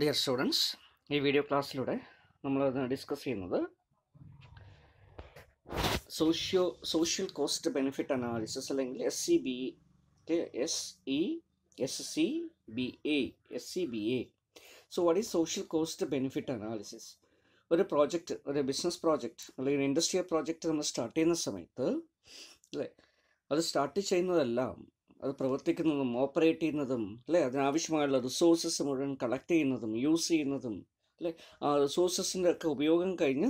Dear students ഈ video ക്ലാസ്സിലൂടെ e, നമ്മൾ ഡിസ്കസ് ചെയ്യുന്നത് socio social cost benefit analysis അല്ലെങ്കിൽ S C B S E S C B A S C B A so what is social cost benefit analysis ഒരു project ഒരു business project അല്ലെങ്കിൽ industrial project നമ്മൾ start ചെയ്യുന്ന സമയത്ത് അല്ലേ അത് start ചെയ്യുന്നതെല്ലാം അത് പ്രവർത്തിക്കുന്നതും ഓപ്പറേറ്റ് ചെയ്യുന്നതും അല്ലേ അതിനാവശ്യമായുള്ള റിസോഴ്സസ് മുഴുവൻ കളക്ട് ചെയ്യുന്നതും യൂസ് ചെയ്യുന്നതും അല്ലേ ആ റിസോഴ്സസിൻ്റെ ഒക്കെ ഉപയോഗം കഴിഞ്ഞ്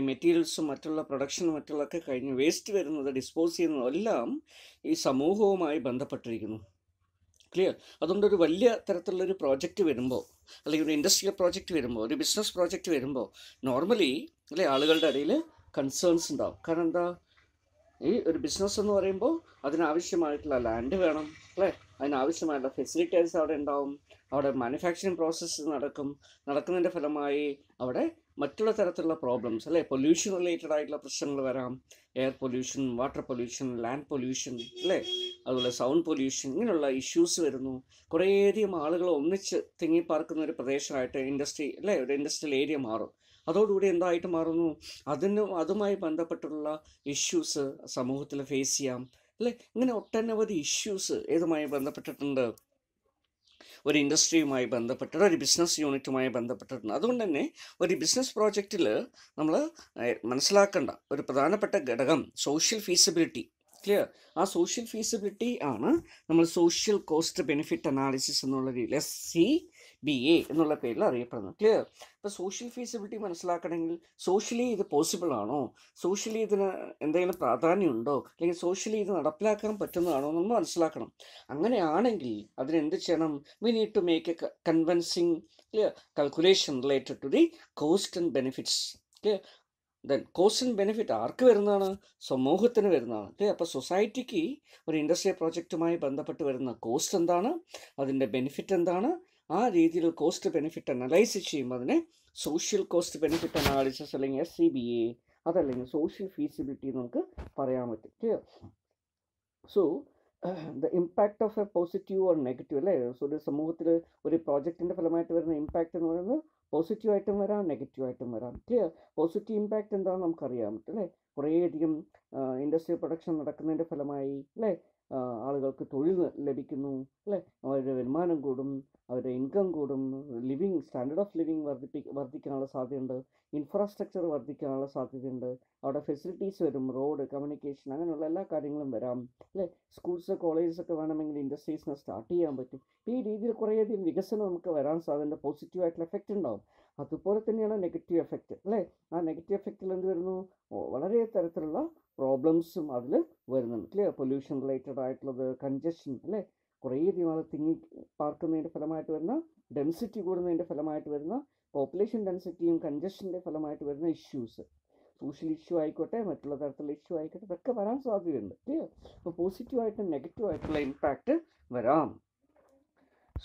ഈ മെറ്റീരിയൽസും മറ്റുള്ള പ്രൊഡക്ഷനും മറ്റുള്ളതൊക്കെ കഴിഞ്ഞ് വേസ്റ്റ് വരുന്നത് ഡിസ്പോസ് ചെയ്യുന്നതും എല്ലാം ഈ സമൂഹവുമായി ബന്ധപ്പെട്ടിരിക്കുന്നു ക്ലിയർ അതുകൊണ്ട് ഒരു വലിയ തരത്തിലുള്ളൊരു പ്രോജക്റ്റ് വരുമ്പോൾ അല്ലെങ്കിൽ ഒരു ഇൻഡസ്ട്രിയൽ പ്രോജക്റ്റ് വരുമ്പോൾ ഒരു ബിസിനസ് പ്രോജക്റ്റ് വരുമ്പോൾ നോർമലി അല്ലേ ആളുകളുടെ ഇടയിൽ കൺസേൺസ് ഉണ്ടാവും കാരണം എന്താ ഈ ഒരു ബിസിനസ് എന്ന് പറയുമ്പോൾ അതിനാവശ്യമായിട്ടുള്ള ലാൻഡ് വേണം അല്ലേ അതിനാവശ്യമായിട്ടുള്ള ഫെസിലിറ്റീസ് അവിടെ ഉണ്ടാവും അവിടെ മാനുഫാക്ചറിങ് പ്രോസസ്സ് നടക്കും നടക്കുന്നതിൻ്റെ ഫലമായി അവിടെ മറ്റുള്ള തരത്തിലുള്ള പ്രോബ്ലംസ് അല്ലേ പൊല്യൂഷൻ റിലേറ്റഡ് ആയിട്ടുള്ള പ്രശ്നങ്ങൾ വരാം air pollution water pollution land pollution അല്ലേ അതുപോലെ സൗണ്ട് പൊല്യൂഷൻ ഇങ്ങനെയുള്ള ഇഷ്യൂസ് വരുന്നു കുറേയധികം ആളുകൾ ഒന്നിച്ച് തിങ്ങിപ്പാർക്കുന്ന പാർക്കുന്ന ഒരു പ്രദേശമായിട്ട് ഇൻഡസ്ട്രി അല്ലേ ഒരു ഇൻഡസ്ട്രിയൽ ഏരിയ മാറും അതോടുകൂടി എന്തായിട്ട് മാറുന്നു അതിന് അതുമായി ബന്ധപ്പെട്ടുള്ള ഇഷ്യൂസ് സമൂഹത്തിൽ ഫേസ് ചെയ്യാം അല്ലേ ഇങ്ങനെ ഒട്ടനവധി ഇഷ്യൂസ് ഏതുമായി ബന്ധപ്പെട്ടിട്ടുണ്ട് ഒരു ഇൻഡസ്ട്രിയുമായി ബന്ധപ്പെട്ടിട്ട് ഒരു ബിസിനസ് യൂണിറ്റുമായി ബന്ധപ്പെട്ടിട്ടുണ്ട് അതുകൊണ്ട് തന്നെ ഒരു ബിസിനസ് പ്രോജക്റ്റിൽ നമ്മൾ മനസ്സിലാക്കേണ്ട ഒരു പ്രധാനപ്പെട്ട ഘടകം സോഷ്യൽ ഫീസിബിലിറ്റി ക്ലിയർ ആ സോഷ്യൽ ഫീസിബിലിറ്റി ആണ് നമ്മൾ സോഷ്യൽ കോസ്റ്റ് ബെനിഫിറ്റ് അനാലിസിസ് എന്നുള്ള രീതിയിൽ എസ് സി ബി എ എന്നുള്ള പേരിൽ അറിയപ്പെടുന്നു ക്ലിയർ ഇപ്പോൾ സോഷ്യൽ ഫീസിബിലിറ്റി മനസ്സിലാക്കണമെങ്കിൽ സോഷ്യലി ഇത് പോസിബിൾ ആണോ സോഷ്യലി ഇതിന് എന്തെങ്കിലും പ്രാധാന്യമുണ്ടോ അല്ലെങ്കിൽ സോഷ്യലി ഇത് നടപ്പിലാക്കാൻ പറ്റുന്നതാണോ എന്ന് മനസ്സിലാക്കണം അങ്ങനെയാണെങ്കിൽ അതിനെന്ത് ചെയ്യണം we need to make a convincing clear calculation related to the cost and benefits clear then cost and benefit ആർക്ക് വരുന്നതാണ് സമൂഹത്തിന് വരുന്നതാണ് അല്ലേ അപ്പോൾ സൊസൈറ്റിക്ക് ഒരു ഇൻഡസ്ട്രിയൽ പ്രോജക്റ്റുമായി ബന്ധപ്പെട്ട് വരുന്ന കോസ്റ്റ് എന്താണ് അതിൻ്റെ ബെനിഫിറ്റ് എന്താണ് ആ രീതിയിൽ കോസ്റ്റ് ബെനിഫിറ്റ് അനലൈസ് ചെയ്യുമ്പോൾ അതിനെ സോഷ്യൽ കോസ്റ്റ് ബെനിഫിറ്റ് അനാലിസിസ് അല്ലെങ്കിൽ എസ് സി ബി എ അതല്ലെങ്കിൽ സോഷ്യൽ ഫീസിബിലിറ്റി നമുക്ക് പറയാൻ പറ്റും clear so the impact of a positive or negative അല്ലേ സോ ഒരു സമൂഹത്തിൽ ഒരു പ്രോജക്റ്റിൻ്റെ ഫലമായിട്ട് വരുന്ന ഇമ്പാക്റ്റ് എന്ന് പറയുന്നത് ആയിട്ടും വരാം ആയിട്ടും വരാം ക്ലിയർ പോസിറ്റീവ് ഇമ്പാക്റ്റ് എന്താണെന്ന് നമുക്കറിയാൻ പറ്റും അല്ലേ കുറേയധികം ഇൻഡസ്ട്രിയൽ പ്രൊഡക്ഷൻ നടക്കുന്നതിൻ്റെ ഫലമായി അല്ലേ ആളുകൾക്ക് തൊഴിൽ ലഭിക്കുന്നു അല്ലേ അവരുടെ വരുമാനം കൂടും അവരുടെ ഇൻകം കൂടും ലിവിങ് സ്റ്റാൻഡേർഡ് ഓഫ് ലിവിങ് വർദ്ധിപ്പി വർദ്ധിക്കാനുള്ള സാധ്യതയുണ്ട് ഇൻഫ്രാസ്ട്രക്ചർ വർദ്ധിക്കാനുള്ള സാധ്യതയുണ്ട് അവിടെ ഫെസിലിറ്റീസ് വരും റോഡ് കമ്മ്യൂണിക്കേഷൻ അങ്ങനെയുള്ള എല്ലാ കാര്യങ്ങളും വരാം അല്ലേ സ്കൂൾസ് കോളേജസ് ഒക്കെ വേണമെങ്കിൽ ഇൻഡസ്ട്രീസിനെ സ്റ്റാർട്ട് ചെയ്യാൻ പറ്റും ഈ രീതിയിൽ കുറേയധികം വികസനം നമുക്ക് വരാൻ സാധ്യത ആയിട്ടുള്ള എഫക്റ്റ് ഉണ്ടാവും അതുപോലെ തന്നെയാണ് നെഗറ്റീവ് എഫക്റ്റ് അല്ലേ ആ നെഗറ്റീവ് എഫക്റ്റിൽ എന്ത് വരുന്നു വളരെ തരത്തിലുള്ള പ്രോബ്ലംസും അതിൽ വരുന്നുണ്ട് ക്ലിയർ പൊല്യൂഷൻ റിലേറ്റഡ് ആയിട്ടുള്ളത് കൺജഷൻ അല്ലേ കുറേ നാൾ തിങ്ങി പാർക്കുന്നതിൻ്റെ ഫലമായിട്ട് വരുന്ന ഡെൻസിറ്റി കൂടുന്നതിൻ്റെ ഫലമായിട്ട് വരുന്ന പോപ്പുലേഷൻ ഡെൻസിറ്റിയും കൺജഷൻ്റെ ഫലമായിട്ട് വരുന്ന ഇഷ്യൂസ് സോഷ്യൽ ഇഷ്യൂ ആയിക്കോട്ടെ മറ്റുള്ള തരത്തിലുള്ള ഇഷ്യൂ ആയിക്കോട്ടെ ഇതൊക്കെ വരാൻ സാധ്യതയുണ്ട് ക്ലിയർ അപ്പോൾ പോസിറ്റീവായിട്ടും ആയിട്ടുള്ള ഇമ്പാക്റ്റ് വരാം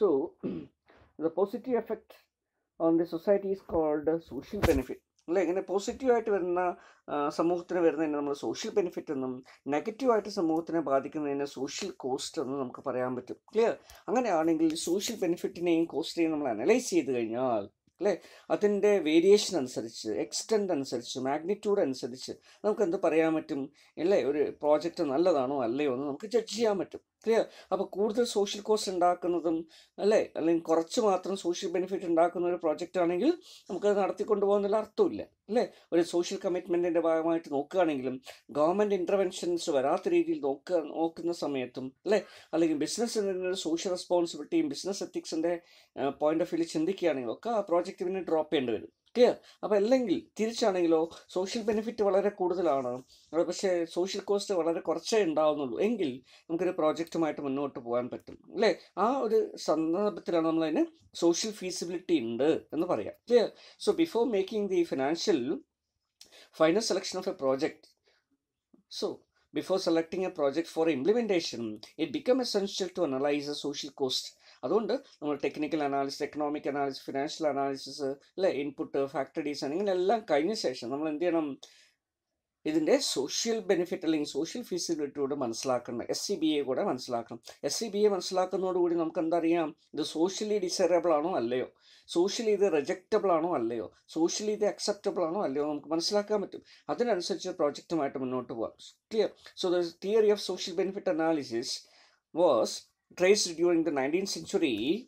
so the positive effect on the society is called social benefit അല്ലേ ഇങ്ങനെ പോസിറ്റീവായിട്ട് വരുന്ന സമൂഹത്തിന് വരുന്നതിനെ നമ്മൾ സോഷ്യൽ ബെനിഫിറ്റ് എന്നും നെഗറ്റീവായിട്ട് സമൂഹത്തിനെ ബാധിക്കുന്നതിനെ സോഷ്യൽ കോസ്റ്റ് എന്ന് നമുക്ക് പറയാൻ പറ്റും ക്ലിയർ അങ്ങനെയാണെങ്കിൽ സോഷ്യൽ ബെനിഫിറ്റിനെയും കോസ്റ്റിനെയും നമ്മൾ അനലൈസ് ചെയ്ത് കഴിഞ്ഞാൽ അല്ലേ അതിൻ്റെ വേരിയേഷൻ അനുസരിച്ച് എക്സ്റ്റെൻഡ് അനുസരിച്ച് മാഗ്നിറ്റ്യൂഡ് അനുസരിച്ച് നമുക്ക് എന്ത് പറയാൻ പറ്റും അല്ലേ ഒരു പ്രോജക്റ്റ് നല്ലതാണോ അല്ലയോ എന്ന് നമുക്ക് ജഡ്ജ് ചെയ്യാൻ പറ്റും ക്ലിയർ അപ്പോൾ കൂടുതൽ സോഷ്യൽ കോസ്റ്റ് ഉണ്ടാക്കുന്നതും അല്ലേ അല്ലെങ്കിൽ കുറച്ച് മാത്രം സോഷ്യൽ ബെനിഫിറ്റ് ഉണ്ടാക്കുന്ന ഒരു പ്രോജക്റ്റ് ആണെങ്കിൽ നമുക്കത് നടത്തിക്കൊണ്ട് പോകുന്നതിൽ അർത്ഥമില്ല അല്ലേ ഒരു സോഷ്യൽ കമ്മിറ്റ്മെൻറ്റിൻ്റെ ഭാഗമായിട്ട് നോക്കുകയാണെങ്കിലും ഗവൺമെൻറ് ഇൻ്റർവെൻഷൻസ് വരാത്ത രീതിയിൽ നോക്കുക നോക്കുന്ന സമയത്തും അല്ലേ അല്ലെങ്കിൽ ബിസിനസ്സിൻ്റെ ഒരു സോഷ്യൽ റെസ്പോൺസിബിലിറ്റിയും ബിസിനസ് എത്തിക്സിൻ്റെ പോയിൻ്റ് ഓഫ് വ്യൂവിൽ ചിന്തിക്കുകയാണെങ്കിൽ ഒക്കെ ആ പ്രോജക്റ്റ് പിന്നെ ഡ്രോപ്പ് ചെയ്യേണ്ടി വരും ക്ലിയർ അപ്പോൾ അല്ലെങ്കിൽ തിരിച്ചാണെങ്കിലോ സോഷ്യൽ ബെനിഫിറ്റ് വളരെ കൂടുതലാണ് പക്ഷേ സോഷ്യൽ കോസ്റ്റ് വളരെ കുറച്ചേ ഉണ്ടാവുന്നുള്ളൂ എങ്കിൽ നമുക്കൊരു പ്രോജക്റ്റുമായിട്ട് മുന്നോട്ട് പോകാൻ പറ്റും അല്ലേ ആ ഒരു സന്ദർഭത്തിലാണ് നമ്മളതിന് സോഷ്യൽ ഫീസിബിലിറ്റി ഉണ്ട് എന്ന് പറയാം clear so before making the financial final selection of a project so before selecting a project for implementation it becomes essential to analyze the social cost അതുകൊണ്ട് നമ്മൾ technical analysis economic analysis financial analysis അല്ലേ input factor design ഇങ്ങനെല്ലാം കഴിഞ്ഞ ശേഷം നമ്മൾ എന്ത് ചെയ്യണം ഇതിൻ്റെ സോഷ്യൽ ബെനിഫിറ്റ് അല്ലെങ്കിൽ സോഷ്യൽ ഫീസിബിലിറ്റിയോട് മനസ്സിലാക്കണം എസ് സി ബി എ കൂടെ മനസ്സിലാക്കണം എസ് സി ബി എ മനസ്സിലാക്കുന്നതോടുകൂടി നമുക്ക് അറിയാം ഇത് സോഷ്യലി ഡിസൈറബിൾ ആണോ അല്ലയോ സോഷ്യലി ഇത് റിജക്റ്റബിൾ ആണോ അല്ലയോ സോഷ്യലി ഇത് അക്സെപ്റ്റബിൾ ആണോ അല്ലയോ നമുക്ക് മനസ്സിലാക്കാൻ പറ്റും അതിനനുസരിച്ച് പ്രോജക്റ്റുമായിട്ട് മുന്നോട്ട് പോകാം clear so the theory of social benefit analysis was traced during the 19th century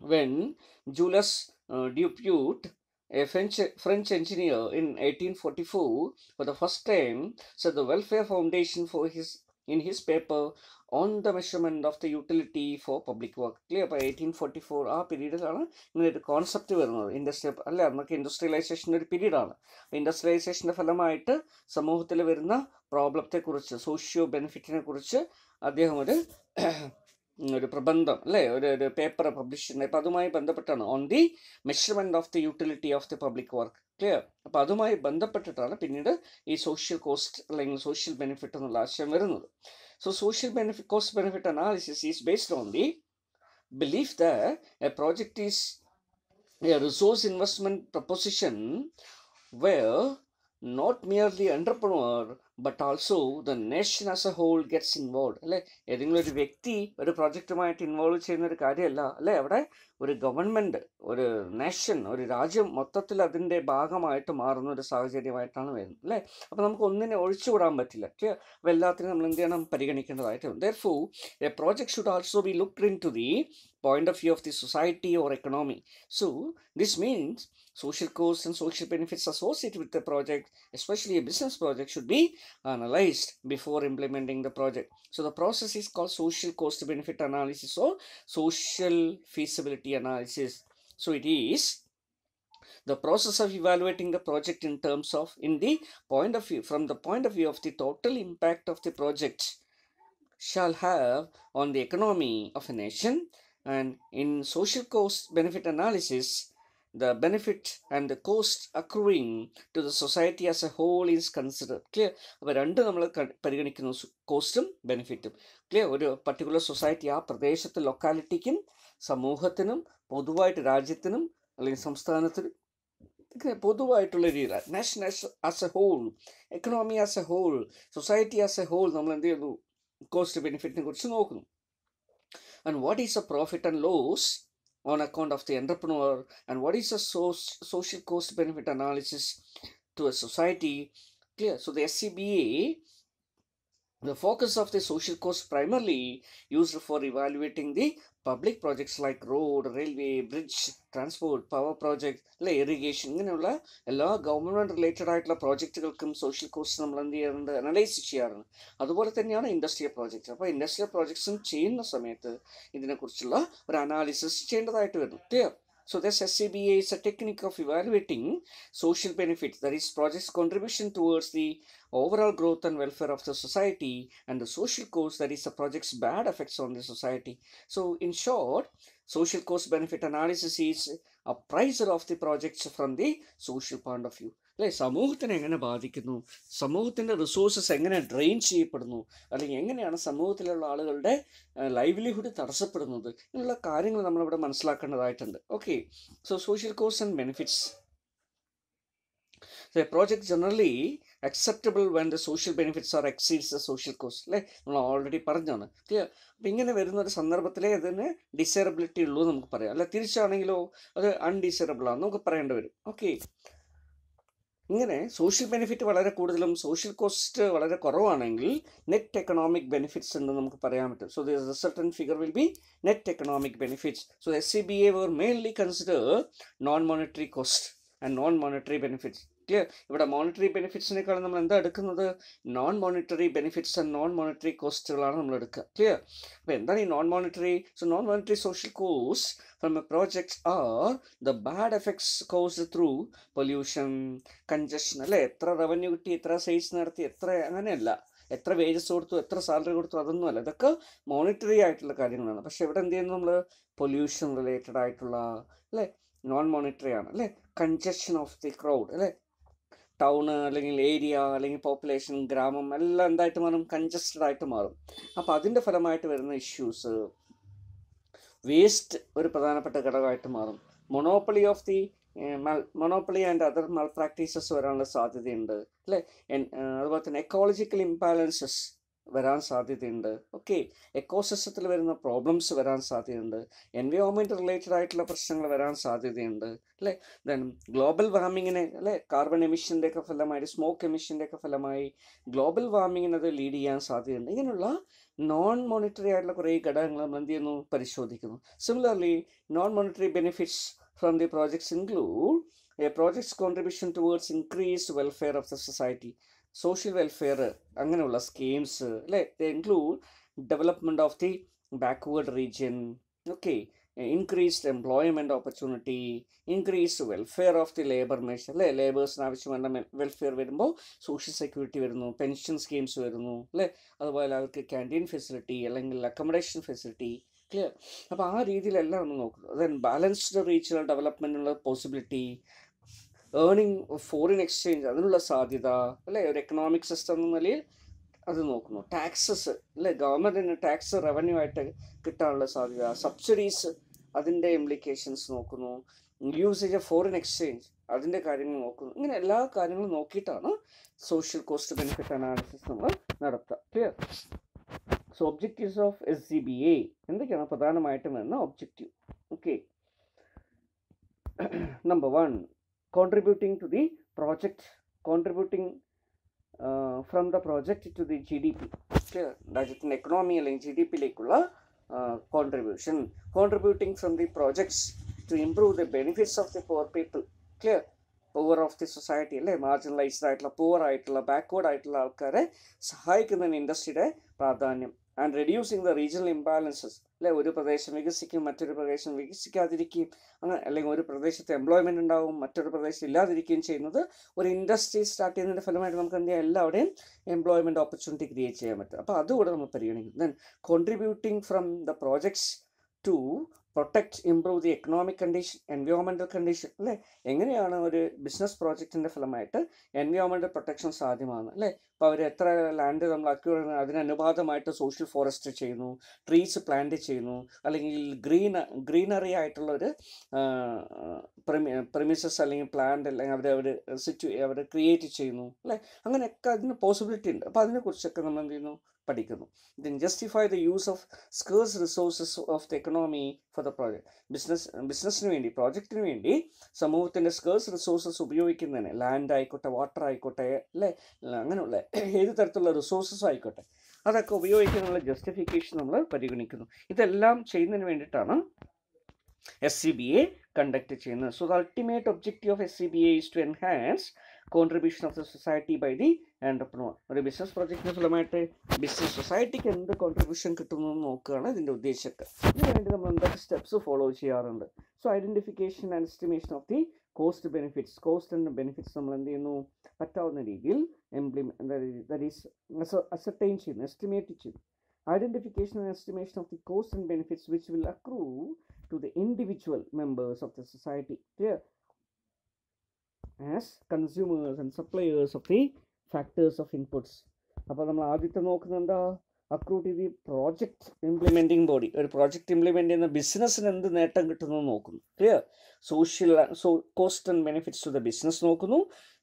when Julius uh, Dupute, a French, French engineer in 1844, for the first time set the welfare foundation for his in his paper on the measurement of the utility for public work. Clear by 1844, our period is a concept of industrialization. period. Industrialization of Alamaita, Samohotele Verna, problem of the social benefit in a Kurcha, Adehamade. ഒരു പ്രബന്ധം അല്ലേ ഒരു ഒരു paper publish ചെയ്യുന്നത് അപ്പം അതുമായി ബന്ധപ്പെട്ടാണ് on the measurement of the utility of the public work clear അപ്പോൾ അതുമായി ബന്ധപ്പെട്ടിട്ടാണ് പിന്നീട് ഈ സോഷ്യൽ കോസ്റ്റ് അല്ലെങ്കിൽ സോഷ്യൽ ബെനിഫിറ്റ് എന്നുള്ള ആശയം വരുന്നത് so social benefit cost benefit analysis is based on the belief the a project is a resource investment proposition we not merely entrepreneur but also the nation as a whole gets involve അല്ലെ ഏതെങ്കിലും ഒരു വ്യക്തി ഒരു പ്രോജക്റ്റുമായിട്ട് involve ചെയ്യുന്ന ഒരു കാര്യമല്ല അല്ലെ അവിടെ ഒരു ഗവൺമെൻറ് ഒരു നേഷൻ ഒരു രാജ്യം മൊത്തത്തിൽ അതിൻ്റെ ഭാഗമായിട്ട് മാറുന്ന ഒരു സാഹചര്യമായിട്ടാണ് വരുന്നത് അല്ലേ അപ്പോൾ നമുക്ക് ഒന്നിനെ ഒഴിച്ചുവിടാൻ പറ്റില്ല അപ്പോൾ എല്ലാത്തിനും നമ്മൾ എന്ത് ചെയ്യണം പരിഗണിക്കേണ്ടതായിട്ടുണ്ട് therefore a project should also be look into the point of view of the society or economy so this means social costs and social benefits associate with the project especially a business project should be analyzed before implementing the project. So the process is called social cost benefit analysis or social feasibility analysis. So it is the process of evaluating the project in terms of in the point of view from the point of view of the total impact of the project shall have on the economy of a nation and in social cost benefit analysis the benefit and the cost accruing to the society as a whole is considered clear അപ്പോൾ രണ്ട് നമ്മൾ പരിഗണിക്കുന്നു കോസ്റ്റും ബെനിഫിറ്റും clear ഒരു particular society ആ പ്രദേശത്തെ ലൊക്കാലിറ്റിക്കും സമൂഹത്തിനും പൊതുവായിട്ട് രാജ്യത്തിനും അല്ലെങ്കിൽ സംസ്ഥാനത്തിനും ഇങ്ങനെ പൊതുവായിട്ടുള്ള രീതി nation as a whole economy as a whole society as a whole നമ്മൾ എന്ത് ചെയ്യുന്നു കോസ്റ്റ് ബെനിഫിറ്റിനെ കുറിച്ച് നോക്കുന്നു and what is a profit and loss on account of the entrepreneur and what is the source, social cost benefit analysis to a society clear so the scba the focus of the social cost primarily used for evaluating the public projects like road railway bridge transport power project അല്ലെ irrigation ഇങ്ങനെയുള്ള എല്ലാ government related ആയിട്ടുള്ള പ്രോജക്റ്റുകൾക്കും social cost നമ്മൾ എന്ത് ചെയ്യാറുണ്ട് analyse ചെയ്യാറുണ്ട് അതുപോലെ തന്നെയാണ് ഇൻഡസ്ട്രിയൽ പ്രോജക്റ്റ് അപ്പോൾ ഇൻഡസ്ട്രിയൽ പ്രോജക്ട്സും ചെയ്യുന്ന സമയത്ത് ഇതിനെക്കുറിച്ചുള്ള ഒരു അനാലിസിസ് ചെയ്യേണ്ടതായിട്ട് വരുന്നു clear So this SCBA is a technique of evaluating social benefits, that is project's contribution towards the overall growth and welfare of the society and the social cause, that is the project's bad effects on the society. So in short, Social cost benefit analysis is appraiser of the projects from the social point of view. അല്ലെ സമൂഹത്തിനെ എങ്ങനെ ബാധിക്കുന്നു സമൂഹത്തിൻ്റെ resources എങ്ങനെ drain ചെയ്യപ്പെടുന്നു അല്ലെങ്കിൽ എങ്ങനെയാണ് സമൂഹത്തിലുള്ള ആളുകളുടെ ലൈവ്ലിഹുഡ് തടസ്സപ്പെടുന്നത് എന്നുള്ള കാര്യങ്ങൾ നമ്മളിവിടെ മനസ്സിലാക്കേണ്ടതായിട്ടുണ്ട് okay so social cost and benefits so a project generally acceptable when the social benefits are exceeds the social cost അല്ലേ നമ്മൾ ഓൾറെഡി പറഞ്ഞാണ് ക്ലിയർ അപ്പം ഇങ്ങനെ വരുന്ന ഒരു സന്ദർഭത്തിലേ അതിന് ഡിസേറബിലിറ്റി ഉള്ളൂ നമുക്ക് പറയാം അല്ല തിരിച്ചാണെങ്കിലോ അത് അൺഡിസേറബിൾ ആണെന്ന് നമുക്ക് പറയേണ്ടി വരും ഓക്കെ ഇങ്ങനെ സോഷ്യൽ ബെനിഫിറ്റ് വളരെ കൂടുതലും സോഷ്യൽ കോസ്റ്റ് വളരെ കുറവാണെങ്കിൽ നെറ്റ് എക്കണോമിക് ബെനിഫിറ്റ്സ് എന്ന് നമുക്ക് പറയാൻ പറ്റും so the resultant figure will be net economic benefits so S C B A were mainly consider non monetary cost and non monetary benefits benefit ഇവിടെ monetary ബെനിഫിറ്റ്സിനേക്കാളും നമ്മൾ എന്താ എടുക്കുന്നത് non monetary benefits and non monetary കോസ്റ്റുകളാണ് നമ്മൾ എടുക്കുക clear അപ്പോൾ എന്താണ് ഈ non monetary so non monetary social cost from a projects are the bad effects caused through pollution congestion അല്ലേ എത്ര റവന്യൂ കിട്ടി എത്ര സെയിൽസ് നടത്തി എത്ര അങ്ങനെയല്ല എത്ര വേജസ് കൊടുത്തു എത്ര സാലറി കൊടുത്തു അതൊന്നും അല്ല ഇതൊക്കെ മോണിറ്ററി ആയിട്ടുള്ള കാര്യങ്ങളാണ് പക്ഷെ ഇവിടെ എന്ത് ചെയ്യുന്നു നമ്മൾ പൊല്യൂഷൻ റിലേറ്റഡ് ആയിട്ടുള്ള അല്ലേ നോൺ മോണിറ്ററി ആണ് അല്ലേ കൺജക്ഷൻ ഓഫ് ദി ക്രൗഡ് അല്ലേ ടൗൺ അല്ലെങ്കിൽ ഏരിയ അല്ലെങ്കിൽ പോപ്പുലേഷൻ ഗ്രാമം എല്ലാം എന്തായിട്ട് മാറും കൺജസ്റ്റഡ് ആയിട്ട് മാറും അപ്പോൾ അതിൻ്റെ ഫലമായിട്ട് വരുന്ന ഇഷ്യൂസ് വേസ്റ്റ് ഒരു പ്രധാനപ്പെട്ട ഘടകമായിട്ട് മാറും monopoly of the monopoly and other malpractices വരാനുള്ള സാധ്യതയുണ്ട് അല്ലേ അതുപോലെ തന്നെ എക്കോളജിക്കൽ ഇംബാലൻസസ് വരാൻ സാധ്യതയുണ്ട് ഓക്കെ എക്കോസിസ്റ്റത്തിൽ വരുന്ന പ്രോബ്ലംസ് വരാൻ സാധ്യതയുണ്ട് എൻവയോൺമെൻറ്റ് റിലേറ്റഡ് ആയിട്ടുള്ള പ്രശ്നങ്ങൾ വരാൻ സാധ്യതയുണ്ട് അല്ലേ ദെൻ ഗ്ലോബൽ വാർമിങ്ങിനെ അല്ലേ കാർബൺ എമിഷൻ്റെ ഒക്കെ ഫലമായി സ്മോക്ക് എമിഷൻ്റെ ഒക്കെ ഫലമായി ഗ്ലോബൽ വാർമിങ്ങിനത് ലീഡ് ചെയ്യാൻ സാധ്യതയുണ്ട് ഇങ്ങനെയുള്ള നോൺ മോണിറ്ററി ആയിട്ടുള്ള കുറേ ഘടകങ്ങൾ നമ്മൾ എന്ത് ചെയ്യുന്നു പരിശോധിക്കുന്നു similarly non monetary benefits from the projects include a projects contribution towards increase welfare of the society social welfare അങ്ങനെയുള്ള സ്കീംസ് അല്ലേ the include development of the backward region okay increased employment opportunity increase welfare of the labour measure അല്ലേ ലേബേഴ്സിന് ആവശ്യമായ welfare വരുമ്പോൾ social security വരുന്നു pension schemes വരുന്നു അല്ലേ അതുപോലെ അവർക്ക് ക്യാൻറ്റീൻ ഫെസിലിറ്റി അല്ലെങ്കിൽ അക്കോമഡേഷൻ ഫെസിലിറ്റി ക്ലിയർ അപ്പോൾ ആ രീതിയിലെല്ലാം ഒന്ന് നോക്കുന്നു ദെൻ ബാലൻസ്ഡ് റീജിയണൽ ഡെവലപ്മെൻറ്റിനുള്ള പോസിബിലിറ്റി ഏണിങ് ഫോറിൻ എക്സ്ചേഞ്ച് അതിനുള്ള സാധ്യത അല്ലേ ഒരു എക്കണോമിക് സിസ്റ്റം എന്ന നിലയിൽ അത് നോക്കുന്നു ടാക്സസ് അല്ലേ ഗവൺമെൻറ്റിന് ടാക്സ് റവന്യൂ ആയിട്ട് കിട്ടാനുള്ള സാധ്യത സബ്സിഡീസ് അതിൻ്റെ ഇംപ്ലിക്കേഷൻസ് നോക്കുന്നു യൂസേജ് ഓഫ് ഫോറിൻ എക്സ്ചേഞ്ച് അതിൻ്റെ കാര്യങ്ങൾ നോക്കുന്നു ഇങ്ങനെ എല്ലാ കാര്യങ്ങളും നോക്കിയിട്ടാണ് സോഷ്യൽ കോസ്റ്റ് ബെനിഫിറ്റ് അനാലിസിസ് നമ്മൾ നടത്തുക clear so objectives of S C B A എന്തൊക്കെയാണ് പ്രധാനമായിട്ടും വരുന്ന objective okay number one contributing to the project, contributing from the project to the G D P രാജ്യത്തിൻ്റെ എക്കണോമി അല്ലെങ്കിൽ ജി ഡി പിയിലേക്കുള്ള contribution contributing from the projects to improve the benefits of the poor people clear power of the society അല്ലേ marginalised ആയിട്ടുള്ള poor ആയിട്ടുള്ള backward ആയിട്ടുള്ള ആൾക്കാരെ സഹായിക്കുന്നതിന് ഇൻഡസ്ട്രിയുടെ പ്രാധാന്യം and reducing the regional imbalances അല്ലെ ഒരു പ്രദേശം വികസിക്കും മറ്റൊരു പ്രദേശം വികസിക്കാതിരിക്കുകയും അങ്ങനെ അല്ലെങ്കിൽ ഒരു പ്രദേശത്ത് എംപ്ലോയ്മെൻ്റ് ഉണ്ടാവും മറ്റൊരു പ്രദേശത്ത് ഇല്ലാതിരിക്കുകയും ചെയ്യുന്നത് ഒരു ഇൻഡസ്ട്രി സ്റ്റാർട്ട് ചെയ്യുന്നതിൻ്റെ ഫലമായിട്ട് നമുക്ക് എന്ത് ചെയ്യാം എല്ലാവരുടെയും എംപ്ലോയ്മെൻ്റ് ഓപ്പർച്യൂണിറ്റി ക്രിയേറ്റ് ചെയ്യാൻ പറ്റും അപ്പോൾ അതുകൂടെ നമ്മൾ പരിഗണിക്കും then contributing from the projects to protect improve the economic condition environmental condition അല്ലേ എങ്ങനെയാണ് ഒരു ബിസിനസ് പ്രോജക്റ്റിൻ്റെ ഫലമായിട്ട് എൻവയോൺമെൻറ്റൽ പ്രൊട്ടക്ഷൻ സാധ്യമാണ് അല്ലേ അപ്പോൾ അവർ എത്ര ലാൻഡ് നമ്മൾ അക്യൂർ അതിനനുപാതമായിട്ട് സോഷ്യൽ ഫോറസ്റ്റ് ചെയ്യുന്നു ട്രീസ് പ്ലാന്റ് ചെയ്യുന്നു അല്ലെങ്കിൽ ഗ്രീൻ ഗ്രീനറി ആയിട്ടുള്ള ഒരു പ്രിമിസസ് അല്ലെങ്കിൽ പ്ലാന്റ് അല്ലെങ്കിൽ അവർ അവർ സിറ്റു അവർ ക്രിയേറ്റ് ചെയ്യുന്നു അല്ലേ അങ്ങനെയൊക്കെ അതിന് പോസിബിലിറ്റി ഉണ്ട് അപ്പോൾ അതിനെക്കുറിച്ചൊക്കെ നമ്മൾ എന്ത് ചെയ്യുന്നു പഠിക്കുന്നു then justify the use of scarce resources of the economy for for the project business ബിസിനസ്സിന് വേണ്ടി പ്രോജക്റ്റിന് വേണ്ടി സമൂഹത്തിൻ്റെ സ്കേഴ്സ് റിസോഴ്സസ് ഉപയോഗിക്കുന്നതിന് ലാൻഡ് ആയിക്കോട്ടെ വാട്ടർ ആയിക്കോട്ടെ അല്ലേ അങ്ങനെയുള്ള ഏത് തരത്തിലുള്ള റിസോഴ്സസ് ആയിക്കോട്ടെ അതൊക്കെ ഉപയോഗിക്കുന്നതിനുള്ള ജസ്റ്റിഫിക്കേഷൻ നമ്മൾ പരിഗണിക്കുന്നു ഇതെല്ലാം ചെയ്യുന്നതിന് വേണ്ടിയിട്ടാണ് S C B A conduct ചെയ്യുന്നത് so the ultimate objective of S C B A is to enhance contribution of the society by the entrepreneur ഒരു ബിസിനസ് പ്രൊജക്റ്റിന് ഫലമായിട്ട് ബിസിനസ് സൊസൈറ്റിക്ക് എന്ത് കോൺട്രിബ്യൂഷൻ കിട്ടുന്നു എന്ന് നോക്കുകയാണ് ഇതിൻ്റെ ഉദ്ദേശമൊക്കെ ഇതിനുവേണ്ടി നമ്മൾ എന്തൊക്കെ സ്റ്റെപ്സ് ഫോളോ ചെയ്യാറുണ്ട് so identification and estimation of the cost benefits cost and benefits നമ്മൾ എന്ത് ചെയ്യുന്നു പറ്റാവുന്ന രീതിയിൽ ഇംപ്ലിമെ ദറ്റ് ഈസ് അസർട്ടൈൻ ചെയ്യുന്നു എസ്റ്റിമേറ്റ് ചെയ്യുന്നു identification and estimation of the cost and benefits which will accrue to the individual members of the society clear as consumers and suppliers of the factors of inputs അപ്പോൾ നമ്മൾ ആദ്യത്തെ നോക്കുന്നത് എന്താ accrue to project implementing body ഒരു project implement ചെയ്യുന്ന ബിസിനസ്സിന് എന്ത് നേട്ടം കിട്ടുന്നു നോക്കുന്നു clear social so cost and benefits to the business നോക്കുന്നു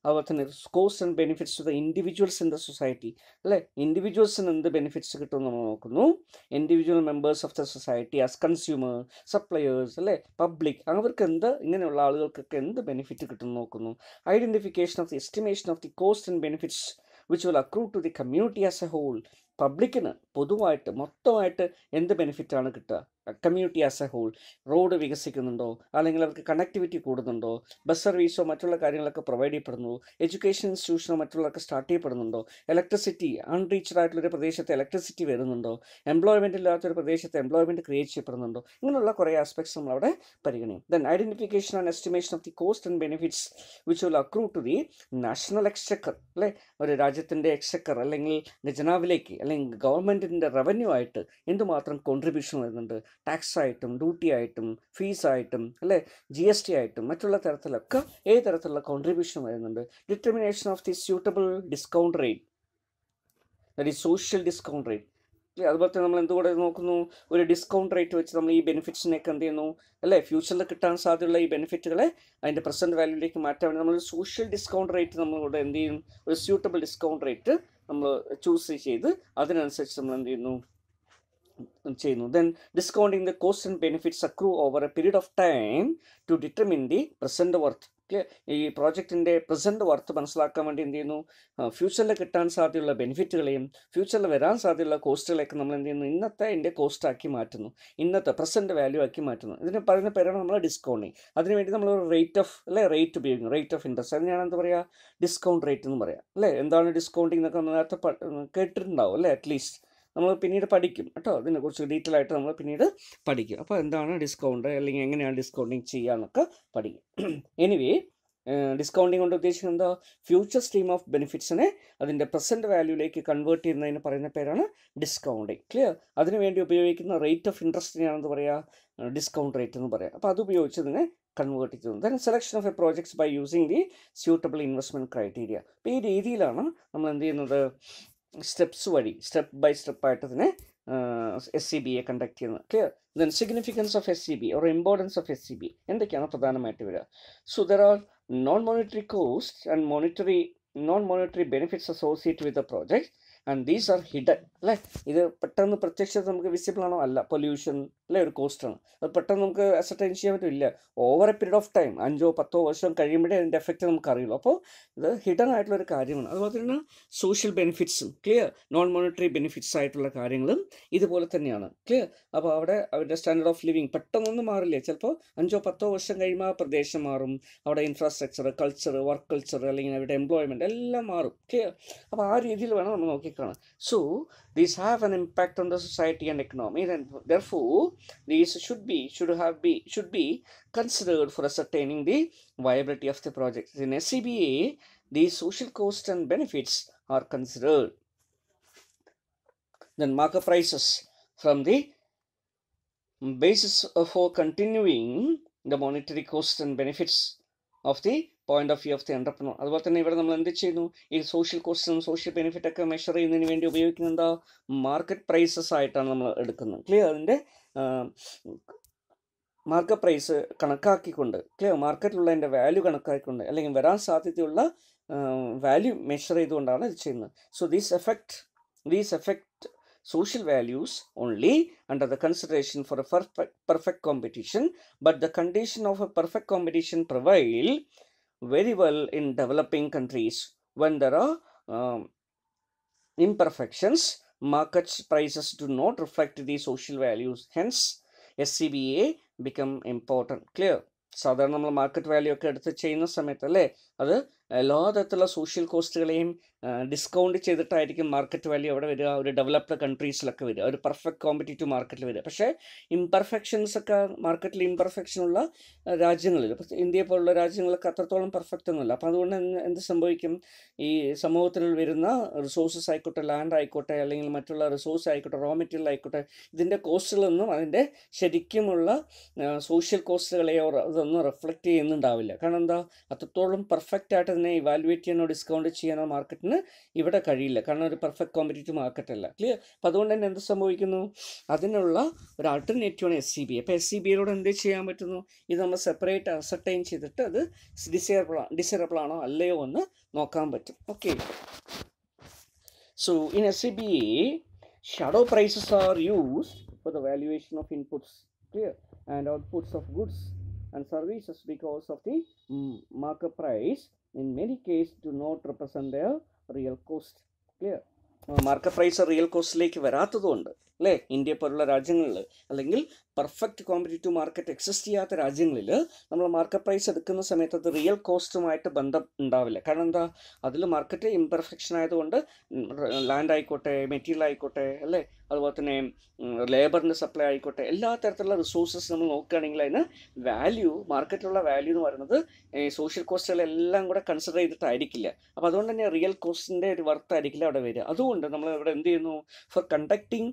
അതുപോലെ തന്നെ cost and benefits to the individuals in the society അല്ലേ ഇൻഡിവിജ്വൽസിന് എന്ത് ബെനിഫിറ്റ്സ് കിട്ടും നമ്മൾ നോക്കുന്നു individual members of the society as consumer suppliers അല്ലേ പബ്ലിക് അവർക്ക് എന്ത് ഇങ്ങനെയുള്ള ആളുകൾക്കൊക്കെ എന്ത് ബെനിഫിറ്റ് കിട്ടും നോക്കുന്നു identification of the estimation of the cost and benefits which will accrue to the community as a whole പബ്ലിക്കിന് പൊതുവായിട്ട് മൊത്തമായിട്ട് എന്ത് ബെനിഫിറ്റാണ് കിട്ടുക community as a whole road വികസിക്കുന്നുണ്ടോ അല്ലെങ്കിൽ അവർക്ക് കണക്ടിവിറ്റി കൂടുന്നുണ്ടോ ബസ് സർവീസോ മറ്റുള്ള കാര്യങ്ങളൊക്കെ പ്രൊവൈഡ് ചെയ്യപ്പെടുന്നു എഡ്യൂക്കേഷൻ ഇൻസ്റ്റിറ്റ്യൂഷനോ മറ്റുള്ളവർക്ക് സ്റ്റാർട്ട് ചെയ്യപ്പെടുന്നുണ്ടോ ഇലക്ട്രിസിറ്റി അൺറീച്ച്ഡ് ആയിട്ടുള്ളൊരു പ്രദേശത്ത് ഇലക്ട്രിസിറ്റി വരുന്നുണ്ടോ എംപ്ലോയ്മെൻറ്റ് ഇല്ലാത്തൊരു പ്രദേശത്ത് എംപ്ലോയ്മെൻറ്റ് ക്രിയേറ്റ് ചെയ്യപ്പെടുന്നുണ്ടോ ഇങ്ങനെയുള്ള കുറേ ആസ്പെക്ട്സ് നമ്മൾ അവിടെ പരിഗണിക്കും then identification and estimation of the cost and benefits which will accrue to the national exchequer അല്ലെ ഒരു രാജ്യത്തിൻ്റെ എക്സ്ചക്കർ അല്ലെങ്കിൽ ഖജനാവിലേക്ക് അല്ലെങ്കിൽ ഗവൺമെൻറ്റിൻ്റെ റവന്യൂ ആയിട്ട് എന്തുമാത്രം കോൺട്രിബ്യൂഷൻ വരുന്നുണ്ട് ടാക്സ് ആയിട്ടും ഡ്യൂട്ടി ആയിട്ടും ഫീസായിട്ടും അല്ലേ ജി എസ് ടി ആയിട്ടും മറ്റുള്ള തരത്തിലൊക്കെ ഏത് തരത്തിലുള്ള കോൺട്രിബ്യൂഷൻ വരുന്നുണ്ട് determination of the suitable discount rate that social discount rate അതുപോലെ തന്നെ നമ്മൾ എന്തുകൂടെ നോക്കുന്നു ഒരു ഡിസ്കൗണ്ട് റേറ്റ് വെച്ച് നമ്മൾ ഈ ബെനിഫിറ്റ്സിനൊക്കെ എന്ത് ചെയ്യുന്നു അല്ലേ ഫ്യൂച്ചറിൽ കിട്ടാൻ സാധ്യതയുള്ള ഈ ബെനിഫിറ്റുകളെ അതിൻ്റെ പ്രസൻറ്റ് വാല്യൂയിലേക്ക് മാറ്റാൻ വേണ്ടി നമ്മൾ സോഷ്യൽ ഡിസ്കൗണ്ട് റേറ്റ് നമ്മളിവിടെ എന്ത് ചെയ്യും ഒരു സ്യൂട്ടബിൾ ഡിസ്കൗണ്ട് റേറ്റ് നമ്മൾ ചൂസ് ചെയ്ത് അതിനനുസരിച്ച് നമ്മൾ എന്ത് ചെയ്യുന്നു ചെയ്യുന്നു then discounting the cost and benefits accrue over a period of time to determine the present worth ഈ പ്രോജക്റ്റിൻ്റെ പ്രസൻറ്റ് വർത്ത് മനസ്സിലാക്കാൻ വേണ്ടി എന്ത് ചെയ്യുന്നു ഫ്യൂച്ചറിൽ കിട്ടാൻ സാധ്യതയുള്ള ബെനിഫിറ്റുകളെയും ഫ്യൂച്ചറിൽ വരാൻ സാധ്യതയുള്ള കോസ്റ്റുകളെയൊക്കെ നമ്മൾ എന്ത് ചെയ്യുന്നു ഇന്നത്തെ കോസ്റ്റ് കോസ്റ്റാക്കി മാറ്റുന്നു ഇന്നത്തെ പ്രസൻറ്റ് വാല്യൂ ആക്കി മാറ്റുന്നു ഇതിന് പറയുന്ന പേരാണ് നമ്മൾ ഡിസ്കൗണ്ടിങ് അതിനുവേണ്ടി നമ്മൾ റേറ്റ് ഓഫ് അല്ലെ റേറ്റ് ഉപയോഗിക്കുന്നു റേറ്റ് ഓഫ് ഇൻട്രസ്റ്റ് അത് ഞാൻ എന്താ പറയുക ഡിസ്കൗണ്ട് റേറ്റ് എന്ന് പറയാം അല്ലേ എന്താണ് ഡിസ്കൗണ്ടിങ് എന്നൊക്കെ നേരത്തെ കേട്ടിട്ടുണ്ടാവും അല്ലേ അറ്റ്ലീസ്റ്റ് നമ്മൾ പിന്നീട് പഠിക്കും കേട്ടോ ഇതിനെക്കുറിച്ച് ഡീറ്റെയിൽ ആയിട്ട് നമ്മൾ പിന്നീട് പഠിക്കും അപ്പോൾ എന്താണ് ഡിസ്കൗണ്ട് അല്ലെങ്കിൽ എങ്ങനെയാണ് ഡിസ്കൗണ്ടിങ് ചെയ്യുക എന്നൊക്കെ പഠിക്കും എനിവേ ഡിസ്കൗണ്ടിങ് കൊണ്ട് ഉദ്ദേശിക്കുന്നത് എന്താ ഫ്യൂച്ചർ സ്ട്രീം ഓഫ് ബെനിഫിറ്റ്സിനെ അതിൻ്റെ പ്രസൻറ്റ് വാല്യൂയിലേക്ക് കൺവേർട്ട് ചെയ്യുന്നതിന് പറയുന്ന പേരാണ് ഡിസ്കൗണ്ടിങ് ക്ലിയർ അതിനുവേണ്ടി ഉപയോഗിക്കുന്ന റേറ്റ് ഓഫ് ഇൻട്രസ്റ്റിനെയാണെന്ന് പറയുക ഡിസ്കൗണ്ട് റേറ്റ് എന്ന് പറയാം അപ്പോൾ അത് ഉപയോഗിച്ച് ഇതിനെ കൺവേർട്ട് ചെയ്യുന്നു then selection of a projects by using the suitable investment criteria അപ്പോൾ ഈ രീതിയിലാണ് നമ്മൾ എന്ത് ചെയ്യുന്നത് സ്റ്റെപ്സ് വഴി സ്റ്റെപ്പ് ബൈ സ്റ്റെപ്പായിട്ട് അതിനെ എസ് സി ബിയെ കണ്ടക്ട് ചെയ്യുന്നത് clear then significance of S C B or importance of S C B എന്തൊക്കെയാണ് പ്രധാനമായിട്ട് വരിക so there are non monetary cost and monetary non monetary benefits associated with the project and these are hidden അല്ലേ ഇത് പെട്ടെന്ന് പ്രത്യക്ഷത നമുക്ക് visible ആണോ അല്ല pollution അല്ലേ ഒരു കോസ്റ്റാണ് അത് പെട്ടെന്ന് നമുക്ക് അസർട്ടൈൻ ചെയ്യാൻ പറ്റില്ല over a period of time അഞ്ചോ പത്തോ വർഷം കഴിയുമ്പോഴേ അതിൻ്റെ എഫക്റ്റ് നമുക്ക് അറിയുള്ളൂ അപ്പോൾ ഇത് ഹിഡൻ ആയിട്ടുള്ള ഒരു കാര്യമാണ് അതുപോലെ തന്നെ സോഷ്യൽ ബെനിഫിറ്റ്സും ക്ലിയർ നോൺ മോണിറ്ററി ബെനിഫിറ്റ്സ് ആയിട്ടുള്ള കാര്യങ്ങളും ഇതുപോലെ തന്നെയാണ് ക്ലിയർ അപ്പോൾ അവിടെ അവരുടെ സ്റ്റാൻഡേർഡ് ഓഫ് ലിവിങ് പെട്ടെന്നൊന്നും മാറില്ല ചിലപ്പോൾ അഞ്ചോ പത്തോ വർഷം കഴിയുമ്പോൾ ആ പ്രദേശം മാറും അവിടെ ഇൻഫ്രാസ്ട്രക്ചർ കൾച്ചർ വർക്ക് കൾച്ചർ അല്ലെങ്കിൽ അവരുടെ എംപ്ലോയ്മെൻറ്റ് എല്ലാം മാറും ക്ലിയർ അപ്പോൾ ആ രീതിയിൽ വേണം നമ്മൾ നോക്കി economy. So these have an impact on the society and economy, and therefore these should be should have be should be considered for ascertaining the viability of the project. In SCBA, the social cost and benefits are considered. Then market prices from the basis for continuing the monetary costs and benefits of the point of view of the entrepreneur അതുപോലെ തന്നെ ഇവിടെ നമ്മൾ എന്ത് ചെയ്യുന്നു ഈ social കോസ്റ്റും social benefit ഒക്കെ measure ചെയ്യുന്നതിന് വേണ്ടി ഉപയോഗിക്കുന്ന എന്താ മാർക്കറ്റ് പ്രൈസസ് ആയിട്ടാണ് നമ്മൾ എടുക്കുന്നത് ക്ലിയർ അതിൻ്റെ മാർക്കറ്റ് പ്രൈസ് കണക്കാക്കിക്കൊണ്ട് ക്ലിയർ മാർക്കറ്റിലുള്ള അതിൻ്റെ വാല്യൂ കണക്കാക്കിക്കൊണ്ട് അല്ലെങ്കിൽ വരാൻ സാധ്യതയുള്ള വാല്യൂ മെഷർ ചെയ്തുകൊണ്ടാണ് ഇത് ചെയ്യുന്നത് so these effect these effect social values only under the consideration for a perfect, perfect competition but the condition of a perfect competition prevail very well in developing countries when there are um, imperfections market prices do not reflect the social values hence SCBA become important clear സാധാരണ നമ്മൾ market value ഒക്കെ എടുത്ത് ചെയ്യുന്ന സമയത്തല്ലേ അത് എല്ലാ തരത്തിലുള്ള social കോസ്റ്റുകളെയും discount ചെയ്തിട്ടായിരിക്കും മാർക്കറ്റ് വാല്യൂ അവിടെ വരിക ഒരു ഡെവലപ്ഡ് കൺട്രീസിലൊക്കെ വരിക ഒരു പെർഫെക്റ്റ് കോമ്പറ്റീറ്റീവ് മാർക്കറ്റിൽ വരിക പക്ഷേ ഇംപെർഫെക്ഷൻസ് ഒക്കെ മാർക്കറ്റിൽ ഉള്ള രാജ്യങ്ങളിൽ ഇന്ത്യയെ പോലുള്ള രാജ്യങ്ങളൊക്കെ അത്രത്തോളം പെർഫെക്റ്റ് ഒന്നുമില്ല അപ്പോൾ അതുകൊണ്ട് എന്ത് സംഭവിക്കും ഈ സമൂഹത്തിൽ വരുന്ന റിസോഴ്സസ് ആയിക്കോട്ടെ ലാൻഡ് ആയിക്കോട്ടെ അല്ലെങ്കിൽ മറ്റുള്ള റിസോഴ്സ് ആയിക്കോട്ടെ റോ മെറ്റീരിയൽ ആയിക്കോട്ടെ ഇതിൻ്റെ കോസ്റ്റുകളൊന്നും അതിൻ്റെ ശരിക്കുമുള്ള സോഷ്യൽ കോസ്റ്റുകളെയോ അതൊന്നും റിഫ്ലക്റ്റ് ചെയ്യുന്നുണ്ടാവില്ല കാരണം എന്താ അത്രത്തോളം പെർഫെക്റ്റ് ആയിട്ട് മാർക്കറ്റിനെ ഇവാലുവേറ്റ് ചെയ്യാനോ ഡിസ്കൗണ്ട് ചെയ്യാനോ മാർക്കറ്റിന് ഇവിടെ കഴിയില്ല കാരണം ഒരു പെർഫെക്റ്റ് കോമ്പറ്റേറ്റീവ് മാർക്കറ്റ് അല്ല ക്ലിയർ അപ്പം അതുകൊണ്ട് തന്നെ എന്ത് സംഭവിക്കുന്നു അതിനുള്ള ഒരു ആൾട്ടർനേറ്റീവാണ് എസ് സി e ബി അപ്പോൾ എസ് സി e ബിയിലൂടെ എന്ത് ചെയ്യാൻ പറ്റുന്നു ഇത് നമ്മൾ സെപ്പറേറ്റ് അസർട്ടൈൻ ചെയ്തിട്ട് അത് ഡിസൈറബിൾ ഡിസൈറബിൾ ആണോ അല്ലയോ എന്ന് നോക്കാൻ പറ്റും okay so in S C B shadow prices are use for the valuation of inputs clear and outputs of goods and services because of the markup price in many cases do not represent their real cost. Clear? Market price real കോസ്റ്റിലേക്ക് വരാത്തതുകൊണ്ട് അല്ലേ ഇന്ത്യ പോലുള്ള രാജ്യങ്ങളിൽ അല്ലെങ്കിൽ perfect competitive market exist ചെയ്യാത്ത രാജ്യങ്ങളിൽ നമ്മൾ market price എടുക്കുന്ന സമയത്ത് അത് റിയൽ കോസ്റ്റുമായിട്ട് ബന്ധം ഉണ്ടാവില്ല കാരണം എന്താ അതിൽ മാർക്കറ്റ് ഇംപെർഫെക്ഷൻ ആയതുകൊണ്ട് ലാൻഡ് ആയിക്കോട്ടെ മെറ്റീരിയൽ ആയിക്കോട്ടെ അല്ലേ അതുപോലെ തന്നെ ലേബറിൻ്റെ സപ്ലൈ ആയിക്കോട്ടെ എല്ലാ തരത്തിലുള്ള റിസോഴ്സസ് നമ്മൾ നോക്കുകയാണെങ്കിൽ അതിന് വാല്യൂ മാർക്കറ്റിലുള്ള വാല്യൂ എന്ന് പറയുന്നത് സോഷ്യൽ കോസ്റ്റുകളെല്ലാം കൂടെ കൺസിഡർ ചെയ്തിട്ടായിരിക്കില്ല അപ്പോൾ അതുകൊണ്ട് തന്നെ റിയൽ കോസ്റ്റിൻ്റെ ഒരു വർത്തായിരിക്കില്ല അവിടെ വരിക അതുകൊണ്ട് നമ്മൾ ഇവിടെ എന്ത് ചെയ്യുന്നു for conducting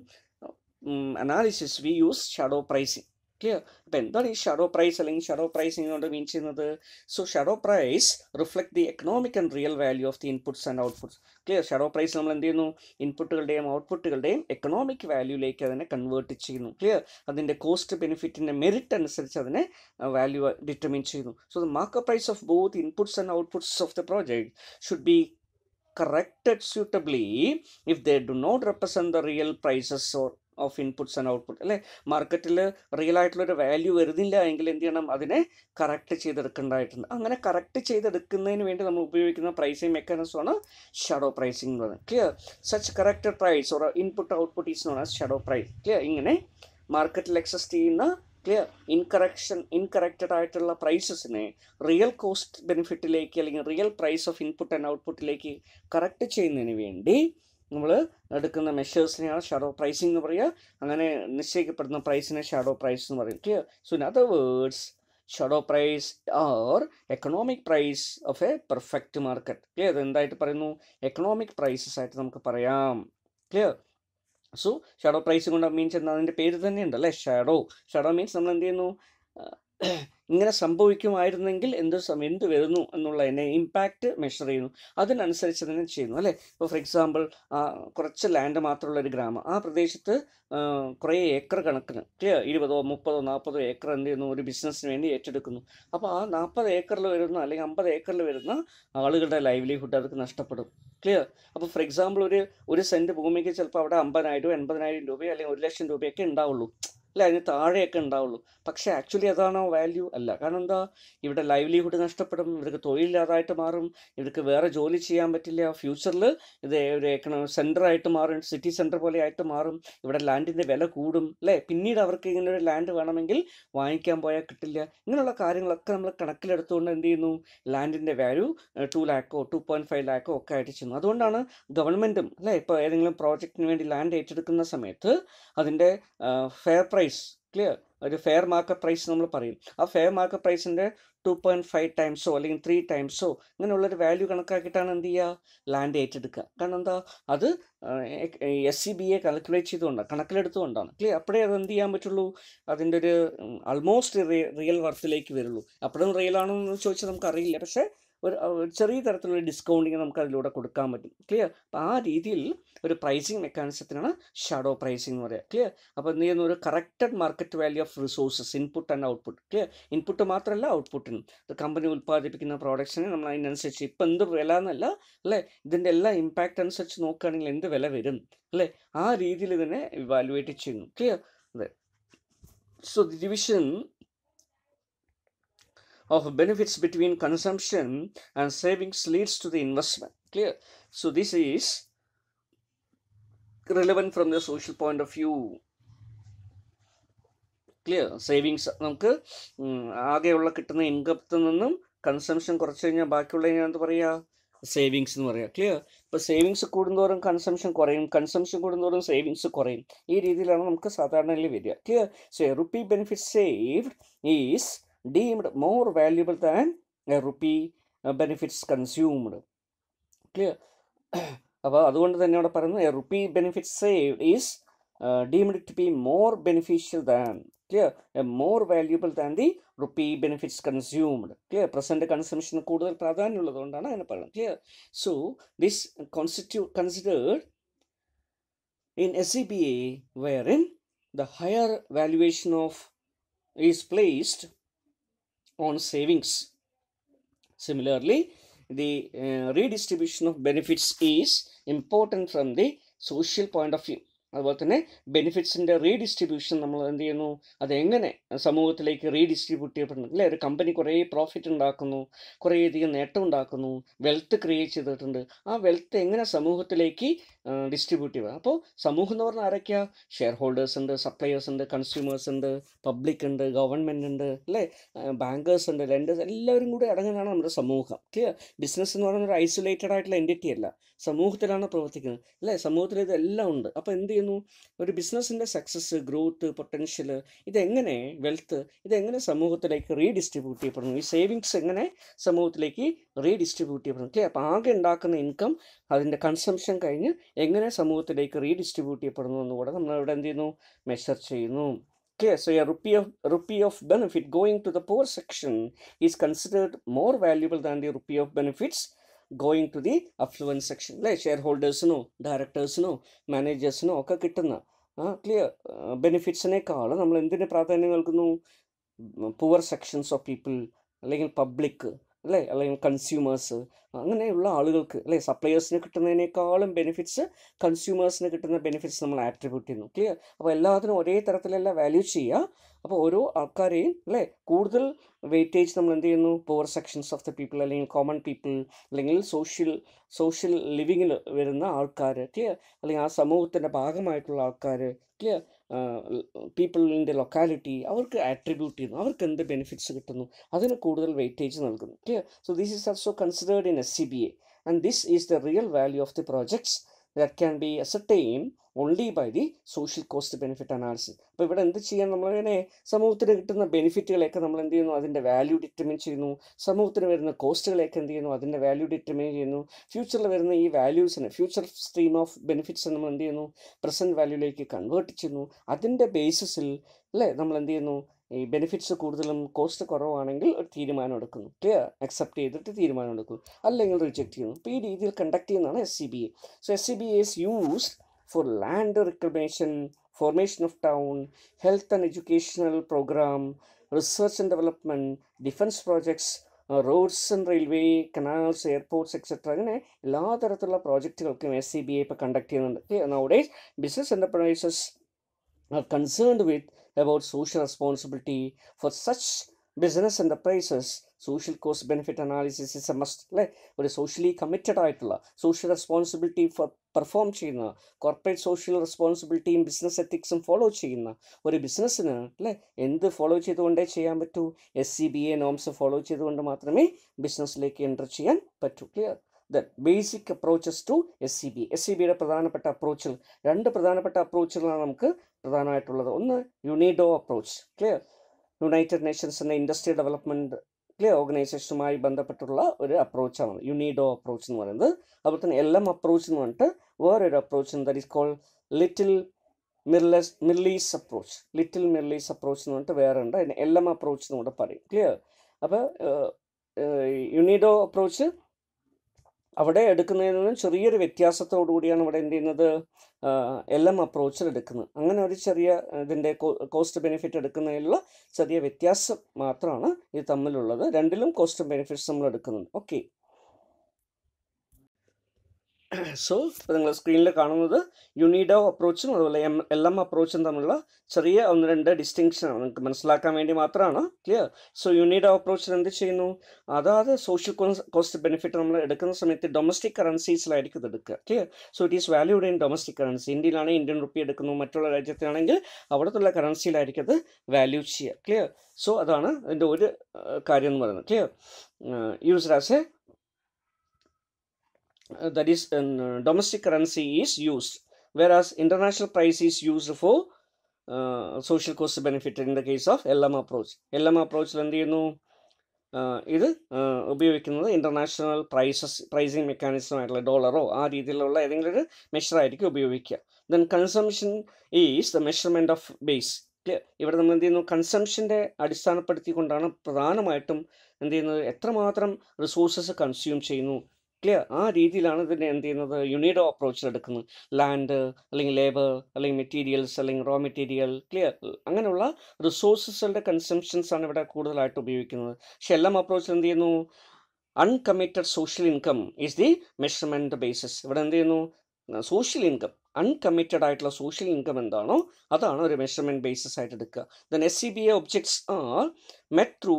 analysis we use shadow pricing clear then that is shadow price selling shadow pricing on the means another so shadow price reflect the economic and real value of the inputs and outputs clear shadow price number and you input to the output to the economic value like I mean converted you clear and then the cost benefit in the merit and such as a value determines you so the market price of both inputs and outputs of the project should be corrected suitably if they do not represent the real prices or of inputs and output അല്ലേ മാർക്കറ്റിൽ real ആയിട്ടുള്ളൊരു value വരുന്നില്ല എങ്കിൽ എന്ത് ചെയ്യണം അതിനെ correct ചെയ്തെടുക്കേണ്ടതായിട്ടുണ്ട് അങ്ങനെ correct ചെയ്തെടുക്കുന്നതിന് വേണ്ടി നമ്മൾ ഉപയോഗിക്കുന്ന പ്രൈസിങ് മെക്കാനിസമാണ് ഷാഡോ പ്രൈസിംഗ് എന്ന് പറയുന്നത് clear such correct price or input output is known as shadow price clear ഇങ്ങനെ മാർക്കറ്റിൽ എക്സസ് ചെയ്യുന്ന ക്ലിയർ ഇൻകറക്ഷൻ ഇൻകറക്റ്റഡ് ആയിട്ടുള്ള പ്രൈസസിനെ റിയൽ കോസ്റ്റ് ബെനിഫിറ്റിലേക്ക് അല്ലെങ്കിൽ real price of input and ഔട്ട്പുട്ടിലേക്ക് കറക്റ്റ് ചെയ്യുന്നതിന് വേണ്ടി നമ്മൾ എടുക്കുന്ന മെഷേഴ്സിനെയാണ് ഷാഡോ പ്രൈസിംഗ് എന്ന് പറയുക അങ്ങനെ നിശ്ചയിക്കപ്പെടുന്ന പ്രൈസിനെ ഷാഡോ പ്രൈസ് എന്ന് പറയും clear so in other words shadow price are economic price of a perfect market clear എന്തായിട്ട് പറയുന്നു എക്കണോമിക് പ്രൈസസ് ആയിട്ട് നമുക്ക് പറയാം ക്ലിയർ സോ ഷാഡോ പ്രൈസ് കൊണ്ട് മീൻസ് എന്താ അതിൻ്റെ പേര് തന്നെയുണ്ട് അല്ലേ ഷാഡോ ഷാഡോ മീൻസ് നമ്മൾ എന്ത് ചെയ്യുന്നു ഇങ്ങനെ സംഭവിക്കുമായിരുന്നെങ്കിൽ എന്ത് എന്ത് വരുന്നു എന്നുള്ളതിനെ ഇമ്പാക്റ്റ് മെഷർ ചെയ്യുന്നു അതിനനുസരിച്ച് തന്നെ ചെയ്യുന്നു അല്ലേ ഇപ്പോൾ ഫോർ എക്സാമ്പിൾ കുറച്ച് ലാൻഡ് മാത്രമുള്ള ഒരു ഗ്രാമം ആ പ്രദേശത്ത് കുറേ ഏക്കർ കണക്കിന് ഇരുപതോ മുപ്പതോ നാൽപ്പതോ ഏക്കർ എന്ത് ചെയ്യുന്നു ഒരു ബിസിനസ്സിന് വേണ്ടി ഏറ്റെടുക്കുന്നു അപ്പോൾ ആ നാൽപ്പത് ഏക്കറിൽ വരുന്ന അല്ലെങ്കിൽ അമ്പത് ഏക്കറിൽ വരുന്ന ആളുകളുടെ ലൈവ്ലിഹുഡ് അത് നഷ്ടപ്പെടും ക്ലിയർ അപ്പോൾ ഫോർ എക്സാമ്പിൾ ഒരു ഒരു സെൻറ്റ് ഭൂമിക്ക് ചിലപ്പോൾ അവിടെ അമ്പതിനായിരം എൺപതിനായിരം രൂപയോ അല്ലെങ്കിൽ ഒരു ലക്ഷം രൂപയൊക്കെ ഉണ്ടാവുള്ളൂ അല്ലെ അതിന് താഴെയൊക്കെ ഉണ്ടാവുള്ളൂ പക്ഷേ ആക്ച്വലി അതാണോ വാല്യൂ അല്ല കാരണം എന്താ ഇവിടെ ലൈവ്ലിഹുഡ് നഷ്ടപ്പെടും ഇവർക്ക് തൊഴിലില്ലാതായിട്ട് മാറും ഇവർക്ക് വേറെ ജോലി ചെയ്യാൻ പറ്റില്ല ഫ്യൂച്ചറിൽ ഇത് ഒരു എക്കണോമിക് ആയിട്ട് മാറും സിറ്റി സെൻറ്റർ പോലെ ആയിട്ട് മാറും ഇവിടെ ലാൻഡിൻ്റെ വില കൂടും അല്ലേ പിന്നീട് അവർക്ക് ഇങ്ങനെ ഒരു ലാൻഡ് വേണമെങ്കിൽ വാങ്ങിക്കാൻ പോയാൽ കിട്ടില്ല ഇങ്ങനെയുള്ള കാര്യങ്ങളൊക്കെ നമ്മൾ കണക്കിലെടുത്തുകൊണ്ട് എന്ത് ചെയ്യുന്നു ലാൻഡിൻ്റെ വാല്യൂ ടു ലാക്കോ ടു പോയിൻറ്റ് ഫൈവ് ലാക്കോ ഒക്കെ ആയിട്ട് ചെയ്യുന്നു അതുകൊണ്ടാണ് ഗവൺമെൻറ്റും അല്ലേ ഇപ്പോൾ ഏതെങ്കിലും പ്രോജക്റ്റിന് വേണ്ടി ലാൻഡ് ഏറ്റെടുക്കുന്ന സമയത്ത് അതിൻ്റെ ഫെയർ പ്രൈസ് പ്രൈസ് ക്ലിയർ ഒരു ഫെയർ മാർക്കറ്റ് പ്രൈസ് നമ്മൾ പറയും ആ ഫെയർ മാർക്കറ്റ് പ്രൈസിൻ്റെ ടു പോയിൻറ്റ് ഫൈവ് ടൈംസോ അല്ലെങ്കിൽ ത്രീ ടൈംസോ ഇങ്ങനെയുള്ളൊരു വാല്യൂ കണക്കാക്കിയിട്ടാണ് എന്ത് ചെയ്യുക ലാൻഡ് ഏറ്റെടുക്കുക കാരണം എന്താ അത് S C B A e calculate ചെയ്തുകൊണ്ടാണ് കണക്കിലെടുത്തുകൊണ്ടാണ് ക്ലിയർ അപ്പോഴേ അത് എന്ത് ചെയ്യാൻ പറ്റുള്ളൂ അതിൻ്റെ ഒരു ആൾമോസ്റ്റ് റിയൽ വർത്തിലേക്ക് വരുള്ളൂ അപ്പോഴും റിയൽ ആണോ എന്ന് ചോദിച്ചാൽ നമുക്കറിയില്ല പക്ഷേ ഒരു ചെറിയ തരത്തിലുള്ള ഡിസ്കൗണ്ടിങ് നമുക്ക് അതിലൂടെ കൊടുക്കാൻ പറ്റും ക്ലിയർ അപ്പോൾ ആ രീതിയിൽ ഒരു പ്രൈസിങ് മെക്കാനിസത്തിനാണ് ഷാഡോ പ്രൈസിംഗ് എന്ന് പറയുക ക്ലിയർ അപ്പോൾ നീ ഒരു corrected market value of resources input and output clear input മാത്രമല്ല ഔട്ട്പുട്ടിനും കമ്പനി ഉൽപ്പാദിപ്പിക്കുന്ന പ്രോഡക്ട്സിനെ നമ്മൾ അതിനനുസരിച്ച് ഇപ്പം എന്ത് വില എന്നല്ല അല്ലേ ഇതിൻ്റെ എല്ലാ ഇമ്പാക്റ്റ് അനുസരിച്ച് നോക്കുകയാണെങ്കിൽ എന്ത് വില വരും അല്ലേ ആ രീതിയിൽ ഇതിനെ ഇവാലുവേറ്റ് ചെയ്യുന്നു ക്ലിയർ അതെ so the division of benefits between consumption and savings leads to the investment. Clear? So, this is relevant from the social point of view. Clear? Savings, നമുക്ക് ആകെയുള്ള കിട്ടുന്ന ഇൻകത്തിൽ നിന്നും കൺസംഷൻ കുറച്ച് കഴിഞ്ഞാൽ ബാക്കിയുള്ള ഞാൻ എന്താ പറയുക സേവിങ്സ് എന്ന് പറയുക ക്ലിയർ ഇപ്പോൾ സേവിങ്സ് കൂടുന്തോറും കൺസംഷൻ കുറയും കൺസംഷൻ കൂടുന്തോറും സേവിങ്സ് കുറയും ഈ രീതിയിലാണ് നമുക്ക് സാധാരണയിൽ വരിക clear so rupee benefit saved is deemed more valuable than a rupee benefits consumed clear അപ്പോൾ അതുകൊണ്ട് തന്നെ ഇവിടെ പറയുന്നു a rupee benefit save is deemed to be more beneficial than clear a more valuable than the rupee benefits consumed clear present കൺസംഷന് കൂടുതൽ പ്രാധാന്യമുള്ളത് കൊണ്ടാണ് അങ്ങനെ പറയുന്നത് clear so this constitute considered in SCBA wherein the higher valuation of is placed on savings. Similarly, the uh, redistribution of benefits is important from the social point of view. അതുപോലെ തന്നെ ബെനിഫിറ്റ്സിൻ്റെ redistribution നമ്മൾ എന്ത് ചെയ്യുന്നു അതെങ്ങനെ സമൂഹത്തിലേക്ക് redistribute ചെയ്യപ്പെടുന്നു അല്ലേ ഒരു കമ്പനി കുറേ പ്രോഫിറ്റ് ഉണ്ടാക്കുന്നു കുറേയധികം നേട്ടം ഉണ്ടാക്കുന്നു വെൽത്ത് ക്രിയേറ്റ് ചെയ്തിട്ടുണ്ട് ആ വെൽത്ത് എങ്ങനെ സമൂഹത്തിലേക്ക് ഡിസ്ട്രിബ്യൂട്ടീവ് അപ്പോൾ സമൂഹം എന്ന് പറഞ്ഞാൽ ആരൊക്കെയാ ഷെയർ ഹോൾഡേഴ്സ് ഉണ്ട് സപ്ലയേഴ്സ് ഉണ്ട് കൺസ്യൂമേഴ്സ് ഉണ്ട് പബ്ലിക് ഉണ്ട് ഗവൺമെൻറ് ഉണ്ട് അല്ലേ ബാങ്കേഴ്സ് ഉണ്ട് ലെൻഡേഴ്സ് എല്ലാവരും കൂടി അടങ്ങുന്നതാണ് നമ്മുടെ സമൂഹം ക്ലിയർ ബിസിനസ് എന്ന് പറയുന്ന ഒരു ഐസൊലേറ്റഡ് ആയിട്ടുള്ള എൻറ്റിറ്റി അല്ല സമൂഹത്തിലാണ് പ്രവർത്തിക്കുന്നത് അല്ലേ സമൂഹത്തിൽ ഇതെല്ലാം ഉണ്ട് അപ്പോൾ എന്ത് ചെയ്യുന്നു ഒരു ബിസിനസ്സിൻ്റെ സക്സസ് ഗ്രോത്ത് പൊട്ടൻഷ്യൽ ഇതെങ്ങനെ വെൽത്ത് ഇതെങ്ങനെ സമൂഹത്തിലേക്ക് റീഡിസ്ട്രിബ്യൂട്ട് ചെയ്യപ്പെടുന്നു ഈ സേവിങ്സ് എങ്ങനെ സമൂഹത്തിലേക്ക് റീഡിസ്ട്രിബ്യൂട്ട് ചെയ്യപ്പെടുന്നു ക്ലിയർ അപ്പോൾ ആകെ ഉണ്ടാക്കുന്ന ഇൻകം അതിൻ്റെ കൺസംഷൻ കഴിഞ്ഞ് എങ്ങനെ സമൂഹത്തിലേക്ക് റീഡിസ്ട്രിബ്യൂട്ട് ചെയ്യപ്പെടുന്നു എന്ന് കൂടെ നമ്മൾ ഇവിടെ എന്ത് ചെയ്യുന്നു മെഷർ ചെയ്യുന്നു Okay, so a rupee of, rupee of benefit going to the poor section is considered more valuable than the rupee of benefits going to the affluent section. അല്ലേ ഷെയർഹോൾഡേഴ്സിനോ ഡയറക്ടേഴ്സിനോ മാനേജേഴ്സിനോ ഒക്കെ കിട്ടുന്ന ആ ക്ലിയർ ബെനിഫിറ്റ്സിനേക്കാൾ നമ്മൾ എന്തിന് പ്രാധാന്യം നൽകുന്നു പുവർ സെക്ഷൻസ് ഓഫ് പീപ്പിൾ അല്ലെങ്കിൽ public അല്ലേ അല്ലെങ്കിൽ കൺസ്യൂമേഴ്സ് അങ്ങനെയുള്ള ആളുകൾക്ക് അല്ലെ സപ്ലയേഴ്സിന് കിട്ടുന്നതിനേക്കാളും ബെനിഫിറ്റ്സ് കൺസ്യൂമേഴ്സിന് കിട്ടുന്ന ബെനിഫിറ്റ്സ് നമ്മൾ ആട്രിബ്യൂട്ട് ചെയ്യുന്നു ക്ലിയർ അപ്പോൾ എല്ലാത്തിനും ഒരേ തരത്തിലല്ല വാല്യൂ ചെയ്യുക അപ്പോൾ ഓരോ ആൾക്കാരെയും അല്ലേ കൂടുതൽ വെയിറ്റേജ് നമ്മൾ എന്ത് ചെയ്യുന്നു poor sections of the people അല്ലെങ്കിൽ കോമൺ പീപ്പിൾ അല്ലെങ്കിൽ സോഷ്യൽ സോഷ്യൽ ലിവിങ്ങിൽ വരുന്ന ആൾക്കാർ ക്ലിയർ അല്ലെങ്കിൽ ആ സമൂഹത്തിൻ്റെ ഭാഗമായിട്ടുള്ള ആൾക്കാർ ക്ലിയർ പീപ്പിളിൻ്റെ ലൊക്കാലിറ്റി അവർക്ക് ആട്രിബ്യൂട്ട് ചെയ്യുന്നു അവർക്ക് എന്ത് ബെനിഫിറ്റ്സ് കിട്ടുന്നു അതിന് കൂടുതൽ വെയിറ്റേജ് നൽകുന്നു clear so this is also considered in S C B A and this is the real value of the projects that can be ascertained only by the social cost benefit analysis അപ്പോൾ ഇവിടെ എന്ത് ചെയ്യാൻ നമ്മളിങ്ങനെ സമൂഹത്തിന് കിട്ടുന്ന ബെനിഫിറ്റുകളെയൊക്കെ നമ്മൾ എന്ത് ചെയ്യുന്നു അതിൻ്റെ വാല്യൂ ഡിറ്റർമിൻ ചെയ്യുന്നു സമൂഹത്തിന് വരുന്ന കോസ്റ്റുകളെയൊക്കെ എന്ത് ചെയ്യുന്നു അതിൻ്റെ വാല്യൂ ഡിറ്റർമിൻ ചെയ്യുന്നു ഫ്യൂച്ചറിൽ വരുന്ന ഈ വാല്യൂസിനെ ഫ്യൂച്ചർ സ്ട്രീം ഓഫ് ബെനിഫിറ്റ്സ് നമ്മൾ എന്ത് ചെയ്യുന്നു പ്രസൻറ്റ് വാല്യൂയിലേക്ക് കൺവേർട്ട് ചെയ്യുന്നു അതിൻ്റെ ബേസിസിൽ അല്ലേ നമ്മൾ എന്ത് ചെയ്യുന്നു ഈ ബെനിഫിറ്റ്സ് കൂടുതലും കോസ്റ്റ് കുറവാണെങ്കിൽ ഒരു തീരുമാനം എടുക്കുന്നു ക്ലിയർ അക്സെപ്റ്റ് ചെയ്തിട്ട് തീരുമാനം എടുക്കുന്നു അല്ലെങ്കിൽ റിജക്റ്റ് ചെയ്യുന്നു അപ്പോൾ ഈ രീതിയിൽ കണ്ടക്ട് ചെയ്യുന്നതാണ് S C B A so S C B is use for land reclamation formation of town health and educational program research and development defence projects roads and railway canals airports etcetera അങ്ങനെ എല്ലാ തരത്തിലുള്ള പ്രോജക്റ്റുകൾക്കും S C B A ഇപ്പോൾ conduct ചെയ്യുന്നുണ്ട് nowadays business enterprises are concerned with about social responsibility for such business enterprises social cost benefit analysis is a must അല്ലേ ഒരു socially committed ആയിട്ടുള്ള social responsibility for perform ചെയ്യുന്ന corporate social റെസ്പോൺസിബിലിറ്റിയും business എത്തിക്സും follow ചെയ്യുന്ന ഒരു ബിസിനസ്സിന് അല്ലേ എന്ത് ഫോളോ ചെയ്തുകൊണ്ടേ ചെയ്യാൻ പറ്റൂ S C B A norms follow ചെയ്തുകൊണ്ട് മാത്രമേ ബിസിനസ്സിലേക്ക് എൻ്റർ ചെയ്യാൻ പറ്റൂ clear the basic approaches to S C B S C ബിയുടെ പ്രധാനപ്പെട്ട അപ്രോച്ചിൽ രണ്ട് പ്രധാനപ്പെട്ട അപ്രോച്ചുകളാണ് നമുക്ക് പ്രധാനമായിട്ടുള്ളത് ഒന്ന് UNIDO approach clear United Nations എന്ന ഇൻഡസ്ട്രി ഡെവലപ്മെൻറ്റ് ക്ലിയർ ഓർഗനൈസേഷനുമായി ബന്ധപ്പെട്ടുള്ള ഒരു അപ്രോച്ചാണ് യുണീഡോ അപ്രോച്ച് എന്ന് പറയുന്നത് അതുപോലെ തന്നെ എല്ലാം അപ്രോച്ച് എന്ന് പറഞ്ഞിട്ട് വേറൊരു approach that is call Little Mirrlees Mirrlees approach Little Mirrlees approach എന്ന് പറഞ്ഞിട്ട് വേറെ ഉണ്ട് അതിന് എല്ലാം അപ്രോച്ച് എന്ന് കൂടെ പറയും ക്ലിയർ അപ്പോൾ യുണീഡോ അപ്രോച്ച് അവിടെ എടുക്കുന്നതിൽ നിന്നും ചെറിയൊരു വ്യത്യാസത്തോടു കൂടിയാണ് ഇവിടെ എന്ത് ചെയ്യുന്നത് എൽ എം അപ്രോച്ചിൽ എടുക്കുന്നത് അങ്ങനെ ഒരു ചെറിയ ഇതിൻ്റെ കോസ്റ്റ് ബെനിഫിറ്റ് എടുക്കുന്നതിലുള്ള ചെറിയ വ്യത്യാസം മാത്രമാണ് ഇത് തമ്മിലുള്ളത് രണ്ടിലും കോസ്റ്റും ബെനിഫിറ്റ്സ് നമ്മൾ എടുക്കുന്നുണ്ട് ഓക്കെ സോ ഇപ്പോൾ നിങ്ങൾ സ്ക്രീനിൽ കാണുന്നത് യുണീഡോ അപ്രോച്ചും അതുപോലെ എം എൽ എം അപ്രോച്ചും തമ്മിലുള്ള ചെറിയ ഒന്ന് രണ്ട് ഡിസ്റ്റിങ്ഷനാണ് നിങ്ങൾക്ക് മനസ്സിലാക്കാൻ വേണ്ടി മാത്രമാണ് ക്ലിയർ സോ യുണീഡോ അപ്രോച്ചിൽ എന്ത് ചെയ്യുന്നു അതായത് സോഷ്യൽ കോസ്റ്റ് ബെനിഫിറ്റ് നമ്മൾ എടുക്കുന്ന സമയത്ത് ഡൊമസ്റ്റിക് കറൻസീസിലായിരിക്കും ഇത് എടുക്കുക clear so it is valued in domestic currency ഇന്ത്യയിലാണെങ്കിൽ ഇന്ത്യൻ റുപ്പി എടുക്കുന്നു മറ്റുള്ള രാജ്യത്തിലാണെങ്കിൽ അവിടത്തുള്ള കറൻസിയിലായിരിക്കും അത് വാല്യൂ ചെയ്യുക ക്ലിയർ സോ അതാണ് അതിൻ്റെ ഒരു കാര്യം എന്ന് പറയുന്നത് clear used as a uh, that is in uh, domestic currency is used whereas international price is used for social cost benefit in the case of L M approach L M അപ്രോച്ചിൽ എന്ത് ചെയ്യുന്നു ഇത് uh, ഉപയോഗിക്കുന്നത് international prices pricing mechanism ആയിട്ടുള്ള ഡോളറോ ആ രീതിയിലുള്ള ഏതെങ്കിലും ഒരു മെഷറായിരിക്കും ഉപയോഗിക്കുക then consumption is the measurement of base ഇവിടെ നമ്മൾ എന്ത് ചെയ്യുന്നു കൺസംഷൻ്റെ അടിസ്ഥാനപ്പെടുത്തി കൊണ്ടാണ് പ്രധാനമായിട്ടും എന്ത് ചെയ്യുന്നത് എത്രമാത്രം റിസോഴ്സസ് കൺസ്യൂം ചെയ്യുന്നു ക്ലിയർ ആ രീതിയിലാണ് ഇതിനെ എന്ത് ചെയ്യുന്നത് യുണീഡോ അപ്രോച്ചിൽ എടുക്കുന്നത് ലാൻഡ് അല്ലെങ്കിൽ ലേബർ അല്ലെങ്കിൽ മെറ്റീരിയൽസ് അല്ലെങ്കിൽ റോ മെറ്റീരിയൽ ക്ലിയർ അങ്ങനെയുള്ള റിസോഴ്സസുകളുടെ കൺസംഷൻസ് ആണ് ഇവിടെ കൂടുതലായിട്ട് ഉപയോഗിക്കുന്നത് പക്ഷെ എല്ലാം അപ്രോച്ചിൽ എന്ത് ചെയ്യുന്നു uncommitted social income is the measurement basis ഇവിടെ എന്ത് ചെയ്യുന്നു സോഷ്യൽ ഇൻകം അൺകമ്മിറ്റഡ് ആയിട്ടുള്ള സോഷ്യൽ ഇൻകം എന്താണോ അതാണ് ഒരു മെഷർമെൻറ്റ് ബേസിസ് ആയിട്ട് എടുക്കുക then S C B A objects are met through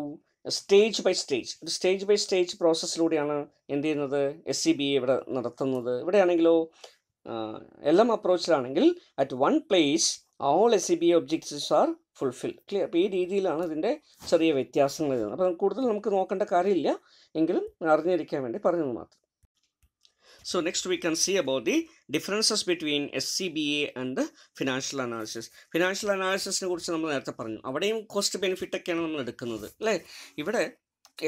stage by stage ഒരു സ്റ്റേജ് ബൈ സ്റ്റേജ് പ്രോസസ്സിലൂടെയാണ് എന്ത് ചെയ്യുന്നത് എസ് സി ബി ഇവിടെ നടത്തുന്നത് ഇവിടെയാണെങ്കിലോ എൽ അപ്രോച്ചിലാണെങ്കിൽ at one place all S C B objectives are fulfil clear അപ്പോൾ ഈ രീതിയിലാണ് ഇതിൻ്റെ ചെറിയ വ്യത്യാസങ്ങൾ വരുന്നത് അപ്പം കൂടുതൽ നമുക്ക് നോക്കേണ്ട കാര്യമില്ല എങ്കിലും അറിഞ്ഞിരിക്കാൻ വേണ്ടി പറഞ്ഞത് മാത്രം So next we can see about the differences between SCBA and the financial analysis. Financial analysisനെ കുറിച്ച് നമ്മൾ നേരത്തെ പറഞ്ഞു അവിടെയും കോസ്റ്റ് ബെനിഫിറ്റ് ഒക്കെയാണ് നമ്മൾ എടുക്കുന്നത് അല്ലേ ഇവിടെ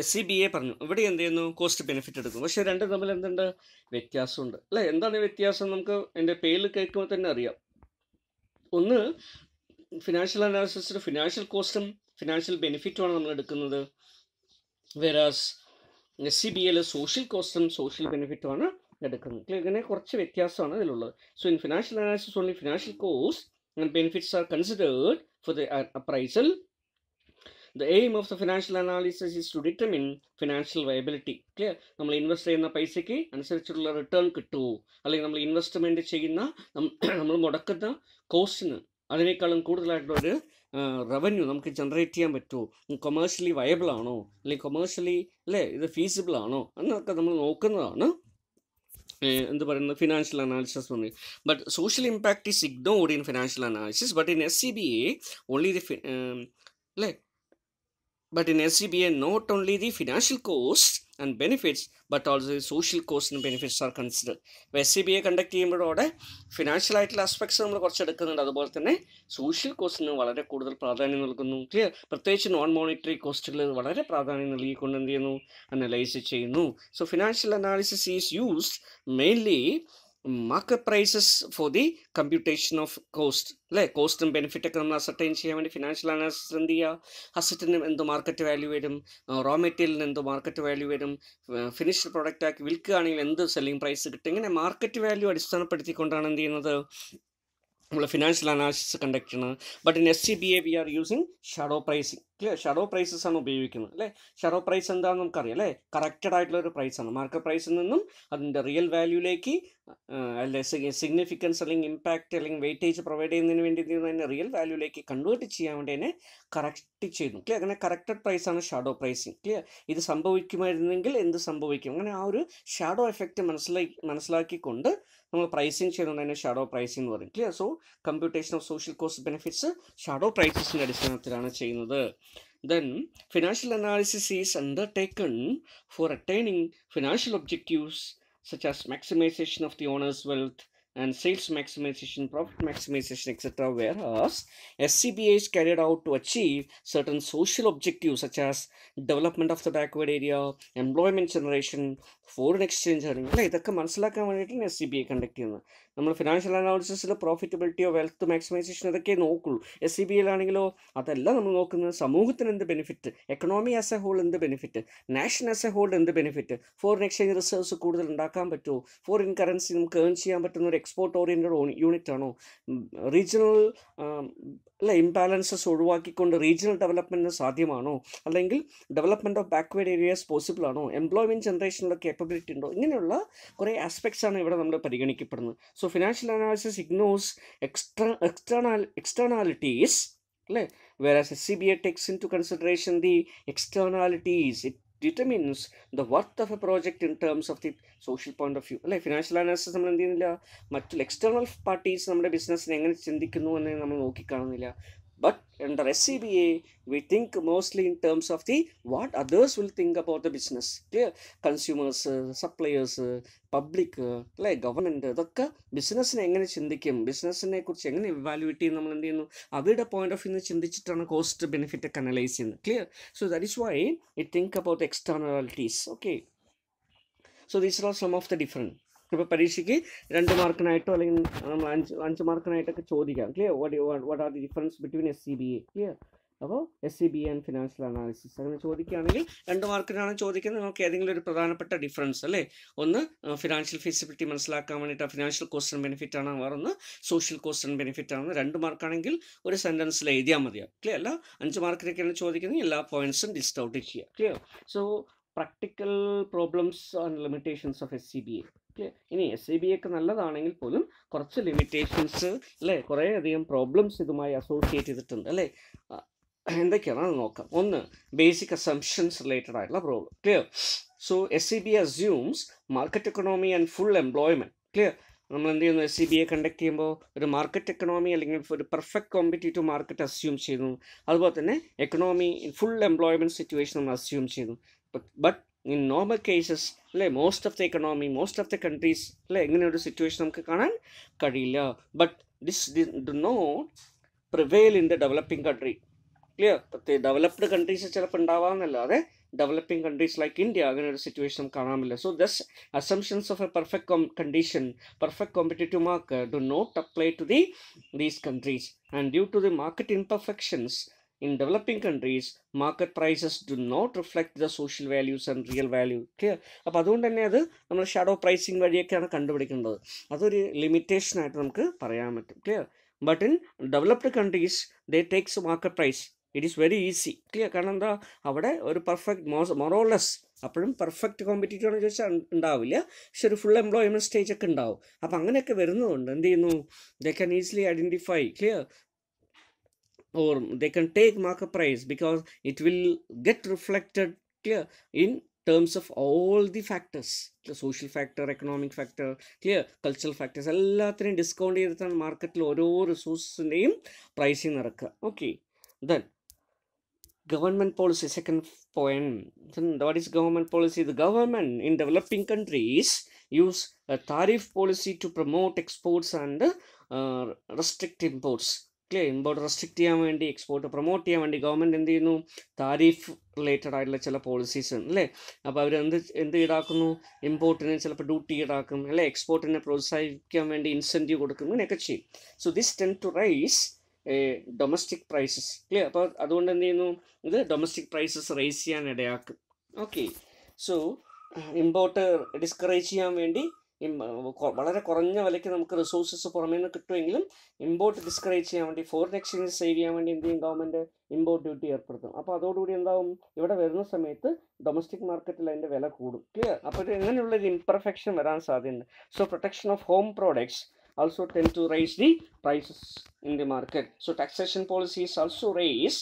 എസ് സി ബി എ പറഞ്ഞു ഇവിടെ എന്ത് ചെയ്യുന്നു കോസ്റ്റ് ബെനിഫിറ്റ് എടുക്കും പക്ഷേ രണ്ടും തമ്മിൽ എന്തുണ്ട് വ്യത്യാസമുണ്ട് അല്ലേ എന്താണ് വ്യത്യാസം നമുക്ക് എൻ്റെ പേരിൽ കേൾക്കുമ്പോൾ തന്നെ അറിയാം ഒന്ന് ഫിനാൻഷ്യൽ അനാലിസിസിൻ്റെ ഫിനാൻഷ്യൽ കോസ്റ്റും ഫിനാൻഷ്യൽ ബെനിഫിറ്റുമാണ് നമ്മൾ എടുക്കുന്നത് വേറാസ് എസ് സി ബി എയിൽ സോഷ്യൽ കോസ്റ്റും സോഷ്യൽ ബെനിഫിറ്റുമാണ് എടുക്കുന്നത് ഇങ്ങനെ കുറച്ച് വ്യത്യാസമാണ് ഇതിലുള്ളത് so in financial analysis only financial cost and benefits are considered for the appraisal the aim of the financial analysis is to determine financial viability clear നമ്മൾ invest ചെയ്യുന്ന പൈസയ്ക്ക് അനുസരിച്ചുള്ള റിട്ടേൺ കിട്ടുമോ അല്ലെങ്കിൽ നമ്മൾ ഇൻവെസ്റ്റ്മെൻറ്റ് ചെയ്യുന്ന നമ്മൾ മുടക്കുന്ന കോസ്റ്റിന് അതിനേക്കാളും കൂടുതലായിട്ടുള്ളൊരു റവന്യൂ നമുക്ക് ജനറേറ്റ് ചെയ്യാൻ പറ്റുമോ കൊമേഴ്ഷ്യലി വയബിൾ ആണോ അല്ലെങ്കിൽ കൊമേഴ്ഷ്യലി അല്ലേ ഇത് ഫീസിബിൾ ആണോ എന്നൊക്കെ നമ്മൾ നോക്കുന്നതാണ് എന്ത് പറയുന്നത് ഫിനാൻഷ്യൽ അനാലിസിസ് പറഞ്ഞു but social impact is ignored in financial analysis but in S C B A only the അല്ലേ but in S C B A not only the financial cost and benefits but also social costs and benefits are consider അപ്പോൾ S C B A conduct ചെയ്യുമ്പോഴോടെ financial ആയിട്ടുള്ള aspects നമ്മൾ കുറച്ച് എടുക്കുന്നുണ്ട് അതുപോലെ തന്നെ social കോസ്റ്റിന് വളരെ കൂടുതൽ പ്രാധാന്യം നൽകുന്നു ക്ലിയർ പ്രത്യേകിച്ച് നോൺ മോണിറ്ററി കോസ്റ്റിൽ വളരെ പ്രാധാന്യം നൽകിക്കൊണ്ട് എന്ത് ചെയ്യുന്നു അനലൈസ് ചെയ്യുന്നു so financial analysis is used mainly market prices for the computation of cost അല്ലേ കോസ്റ്റും ബെനിഫിറ്റ് ഒക്കെ നമ്മൾ അസർട്ടൈൻ ചെയ്യാൻ വേണ്ടി ഫിനാൻഷ്യൽ അനാലിസിസ് എന്ത് ചെയ്യുക അസറ്റിന് എന്തോ മാർക്കറ്റ് വാല്യൂ വരും റോ മെറ്റീരിയലിന് എന്തോ മാർക്കറ്റ് വാല്യൂ വരും ഫിനിഷ്ഡ് പ്രൊഡക്റ്റ് ആക്കി വിൽക്കുകയാണെങ്കിൽ എന്ത് സെല്ലിംഗ് പ്രൈസ് കിട്ടും ഇങ്ങനെ മാർക്കറ്റ് വാല്യൂ അടിസ്ഥാനപ്പെടുത്തിക്കൊണ്ടാണ് എന്ത് ചെയ്യുന്നത് നമ്മൾ ഫിനാൻഷ്യൽ അനാലിസിസ് കണ്ടക്ട് ചെയ്യണം but in S C B A we are using shadow pricing clear shadow prices ആണ് ഉപയോഗിക്കുന്നത് അല്ലേ ഷാഡോ പ്രൈസ് എന്താണെന്ന് നമുക്കറിയാം അല്ലേ കറക്റ്റഡ് ആയിട്ടുള്ള ഒരു പ്രൈസാണ് മാർക്കറ്റ് പ്രൈസിൽ നിന്നും അതിൻ്റെ റിയൽ വാല്യൂലേക്ക് അല്ലെ സിഗ്നിഫിക്കൻസ് അല്ലെങ്കിൽ ഇമ്പാക്റ്റ് അല്ലെങ്കിൽ വെയിറ്റേജ് പ്രൊവൈഡ് ചെയ്യുന്നതിന് വേണ്ടി അതിനെ റിയൽ വാല്യൂലേക്ക് കൺവേർട്ട് ചെയ്യാൻ വേണ്ടി തന്നെ കറക്റ്റ് ചെയ്യുന്നു ക്ലിയർ അങ്ങനെ കറക്റ്റഡ് പ്രൈസാണ് ഷാഡോ പ്രൈസിങ് ക്ലിയർ ഇത് സംഭവിക്കുമായിരുന്നെങ്കിൽ എന്ത് സംഭവിക്കും അങ്ങനെ ആ ഒരു ഷാഡോ എഫക്റ്റ് മനസ്സിലാക്കി മനസ്സിലാക്കിക്കൊണ്ട് നമ്മൾ പ്രൈസിങ് ചെയ്തുകൊണ്ടതിനെ ഷാഡോ പ്രൈസിംഗ് എന്ന് പറയും clear so computation of social cost benefits shadow പ്രൈസസിൻ്റെ അടിസ്ഥാനത്തിലാണ് ചെയ്യുന്നത് then financial analysis is undertaken for attaining financial objectives such as maximisation of the owners wealth and sales maximization, profit maximization, etc., whereas SCBA is carried out to achieve certain social objectives such as development of the backward area, employment generation, foreign exchange അറിയില്ല ഇതൊക്കെ മനസ്സിലാക്കാൻ വേണ്ടിയിട്ടാണ് S C B I conduct ചെയ്യുന്നത് നമ്മൾ financial അനാലിസിസിൽ പ്രോഫിറ്റബിലിറ്റിയോ wealth maximisation അതൊക്കെ നോക്കുള്ളൂ എസ് സി e ആണെങ്കിലോ അതെല്ലാം നമ്മൾ നോക്കുന്നത് സമൂഹത്തിന് എന്ത് benefit economy as a whole എന്ത് benefit national as a whole എന്ത് ബെനിഫിറ്റ് ഫോറിൻ എക്സ്ചേഞ്ച് റിസർവ്സ് കൂടുതൽ ഉണ്ടാക്കാൻ പറ്റുമോ ഫോറിൻ കറൻസി നമുക്ക് ഏൺ ചെയ്യാൻ പറ്റുന്ന ഒരു എക്സ്പോർട്ട് ഓറിയൻറ്റഡ് യൂണിറ്റ് ആണോ റീജിയണൽ അല്ല ഇംബാലൻസസ് ഒഴിവാക്കിക്കൊണ്ട് റീജിയണൽ ഡെവലപ്മെൻറ്റ് സാധ്യമാണോ അല്ലെങ്കിൽ development of backward areas possible ആണോ എംപ്ലോയ്മെൻറ്റ് ജനറേഷനിലുള്ള കേപ്പബിലിറ്റി ഉണ്ടോ ഇങ്ങനെയുള്ള കുറേ ആസ്പെക്ട്സ് ആണ് ഇവിടെ നമ്മൾ പരിഗണിക്കപ്പെടുന്നത് so financial analysis ignores extra external externalities അല്ലേ whereas SCBA takes into consideration the externalities. It determines the worth of a project in terms of the social point of view. അല്ലെ financial analysis നമ്മൾ എന്ത് ചെയ്യുന്നില്ല മറ്റുള്ള external parties നമ്മുടെ ബിസിനസ്സിനെ എങ്ങനെ ചിന്തിക്കുന്നു എന്ന് നമ്മൾ നോക്കിക്കാണുന്നില്ല But under SCBA, we think mostly in terms of the what others will think about the business. Clear? Consumers, uh, suppliers, uh, public അല്ലേ ഗവൺമെൻറ് ഇതൊക്കെ ബിസിനസ്സിനെ എങ്ങനെ ചിന്തിക്കും ബിസിനസ്സിനെ കുറിച്ച് എങ്ങനെ ഇവാലുവേറ്റ് ചെയ്യും നമ്മൾ എന്ത് ചെയ്യുന്നു അവരുടെ പോയിന്റ് ഓഫ് വ്യൂ ചിന്തിച്ചിട്ടാണ് കോസ്റ്റ് ബെനിഫിറ്റ് ഒക്കെ അനലൈസ് ചെയ്യുന്നത് clear so that is why it think about externalities okay so these are some of the different ഇപ്പോൾ പരീക്ഷയ്ക്ക് രണ്ട് മാർക്കിനായിട്ടോ അല്ലെങ്കിൽ നമ്മൾ അഞ്ച് അഞ്ച് മാർക്കിനായിട്ടൊക്കെ ചോദിക്കാം clear what what are the difference between S C B A clear അപ്പോൾ S C B and financial analysis അങ്ങനെ ചോദിക്കുകയാണെങ്കിൽ രണ്ട് മാർക്കിനാണ് ചോദിക്കുന്നത് നമുക്ക് ഏതെങ്കിലും ഒരു പ്രധാനപ്പെട്ട ഡിഫറൻസ് അല്ലേ ഒന്ന് ഫിനാൻഷ്യൽ ഫീസിബിലിറ്റി മനസ്സിലാക്കാൻ വേണ്ടിയിട്ട് ഫിനാൻഷ്യൽ കോസ്റ്റ് ആൻഡ് ബെനിഫിറ്റ് ആണ് വേറൊന്ന് സോഷ്യൽ കോസ്റ്റ് ആൻഡ് ബെനിഫിറ്റ് ആണ് രണ്ട് മാർക്കാണെങ്കിൽ ഒരു സെൻറ്റൻസിൽ എഴുതിയാൽ മതിയാവും ക്ലിയർ അല്ല അഞ്ച് മാർക്കിനൊക്കെയാണ് ചോദിക്കുന്നത് എല്ലാ പോയിന്റ്സും ഡിസ്റ്റൗട്ട് ചെയ്യുക clear so practical problems and limitations of S C B A ഇനി എസ് സി ബി ഒക്കെ നല്ലതാണെങ്കിൽ പോലും കുറച്ച് ലിമിറ്റേഷൻസ് അല്ലേ കുറേയധികം പ്രോബ്ലംസ് ഇതുമായി അസോസിയേറ്റ് ചെയ്തിട്ടുണ്ട് അല്ലേ എന്തൊക്കെയാണ് അത് നോക്കാം ഒന്ന് ബേസിക് അസംഷൻസ് റിലേറ്റഡ് ആയിട്ടുള്ള problem clear so S C B assumes market economy and full employment clear നമ്മൾ എന്ത് ചെയ്യുന്നു S C B A conduct ചെയ്യുമ്പോൾ ഒരു മാർക്കറ്റ് എക്കണോമി അല്ലെങ്കിൽ ഒരു പെർഫെക്റ്റ് കോമ്പറ്റേറ്റീവ് മാർക്കറ്റ് അസ്യൂം ചെയ്യുന്നു അതുപോലെ തന്നെ എക്കണോമി ഫുൾ എംപ്ലോയ്മെൻറ്റ് സിറ്റുവേഷൻ നമ്മൾ അസ്യൂം ചെയ്യുന്നു but in normal cases like most of the economy most of the countries like situation but this, this do not prevail in the developing country clear but the developed countries developing countries like india situation so this assumptions of a perfect condition perfect competitive market do not apply to the these countries and due to the market imperfections In developing countries market prices do not reflect the social values and real value clear അപ്പോൾ അതുകൊണ്ട് തന്നെ അത് നമ്മൾ shadow pricing വഴിയൊക്കെയാണ് കണ്ടുപിടിക്കേണ്ടത് അതൊരു ലിമിറ്റേഷനായിട്ട് നമുക്ക് പറയാൻ പറ്റും clear but in developed countries they takes market price it is very easy clear കാരണം എന്താ അവിടെ ഒരു പെർഫെക്റ്റ് മോസ് മൊറോലെസ് അപ്പോഴും പെർഫെക്റ്റ് കോമ്പറ്റീറ്റീവ് എന്ന് ചോദിച്ചാൽ ഉണ്ടാവില്ല പക്ഷെ ഒരു ഫുൾ എംപ്ലോയ്മെൻറ്റ് സ്റ്റേജ് ഒക്കെ ഉണ്ടാവും അപ്പോൾ അങ്ങനെയൊക്കെ വരുന്നതുകൊണ്ട് എന്ത് ചെയ്യുന്നു they can easily identify clear or they can take market price because it will get reflected clear in terms of all the factors the social factor economic factor clear cultural factors എല്ലാത്തിനെയും discount ചെയ്തിട്ടാണ് market ഓരോ റിസോഴ്സിൻ്റെയും name pricing Okay, then government policy second point what is government policy the government in developing countries use a tariff policy to promote exports and uh, restrict imports clear import restrict ചെയ്യാൻ വേണ്ടി export promote ചെയ്യാൻ വേണ്ടി government എന്ത് ചെയ്യുന്നു tariff related ആയിട്ടുള്ള ചില policies ഉണ്ട് അല്ലേ അപ്പോൾ അവർ എന്ത് എന്ത് ഈടാക്കുന്നു ഇമ്പോർട്ടിനെ ചിലപ്പോൾ ഡ്യൂട്ടി ഈടാക്കും അല്ലേ എക്സ്പോർട്ടിനെ പ്രോത്സാഹിപ്പിക്കാൻ വേണ്ടി ഇൻസെൻറ്റീവ് കൊടുക്കും ഇങ്ങനെയൊക്കെ ചെയ്യും so this tend to raise domestic prices clear അപ്പോൾ അതുകൊണ്ട് എന്ത് ചെയ്യുന്നു ഇത് ഡൊമസ്റ്റിക് പ്രൈസസ് റൈസ് ചെയ്യാൻ ഇടയാക്കും ഓക്കെ സോ ഇമ്പോർട്ട് ഡിസ്കറേജ് ചെയ്യാൻ വേണ്ടി വളരെ കുറഞ്ഞ വിലയ്ക്ക് നമുക്ക് റിസോഴ്സസ് പുറമേ നിന്ന് കിട്ടുമെങ്കിലും ഇമ്പോർട്ട് ഡിസ്കറേജ് ചെയ്യാൻ വേണ്ടി ഫോറിൻ എക്സ്ചേഞ്ച് സേവ് ചെയ്യാൻ വേണ്ടി ഇന്ത്യൻ ഗവൺമെൻറ് ഇമ്പോർട്ട് ഡ്യൂട്ടി ഏർപ്പെടുത്തും അപ്പോൾ അതോടുകൂടി എന്താവും ഇവിടെ വരുന്ന സമയത്ത് ഡൊമസ്റ്റിക് മാർക്കറ്റിൽ അതിൻ്റെ വില കൂടും ക്ലിയർ അപ്പോൾ ഒരു എങ്ങനെയുള്ളൊരു ഇംപെർഫെക്ഷൻ വരാൻ സാധ്യതയുണ്ട് so protection of home products also tend to raise the prices in the market. So taxation policies also raise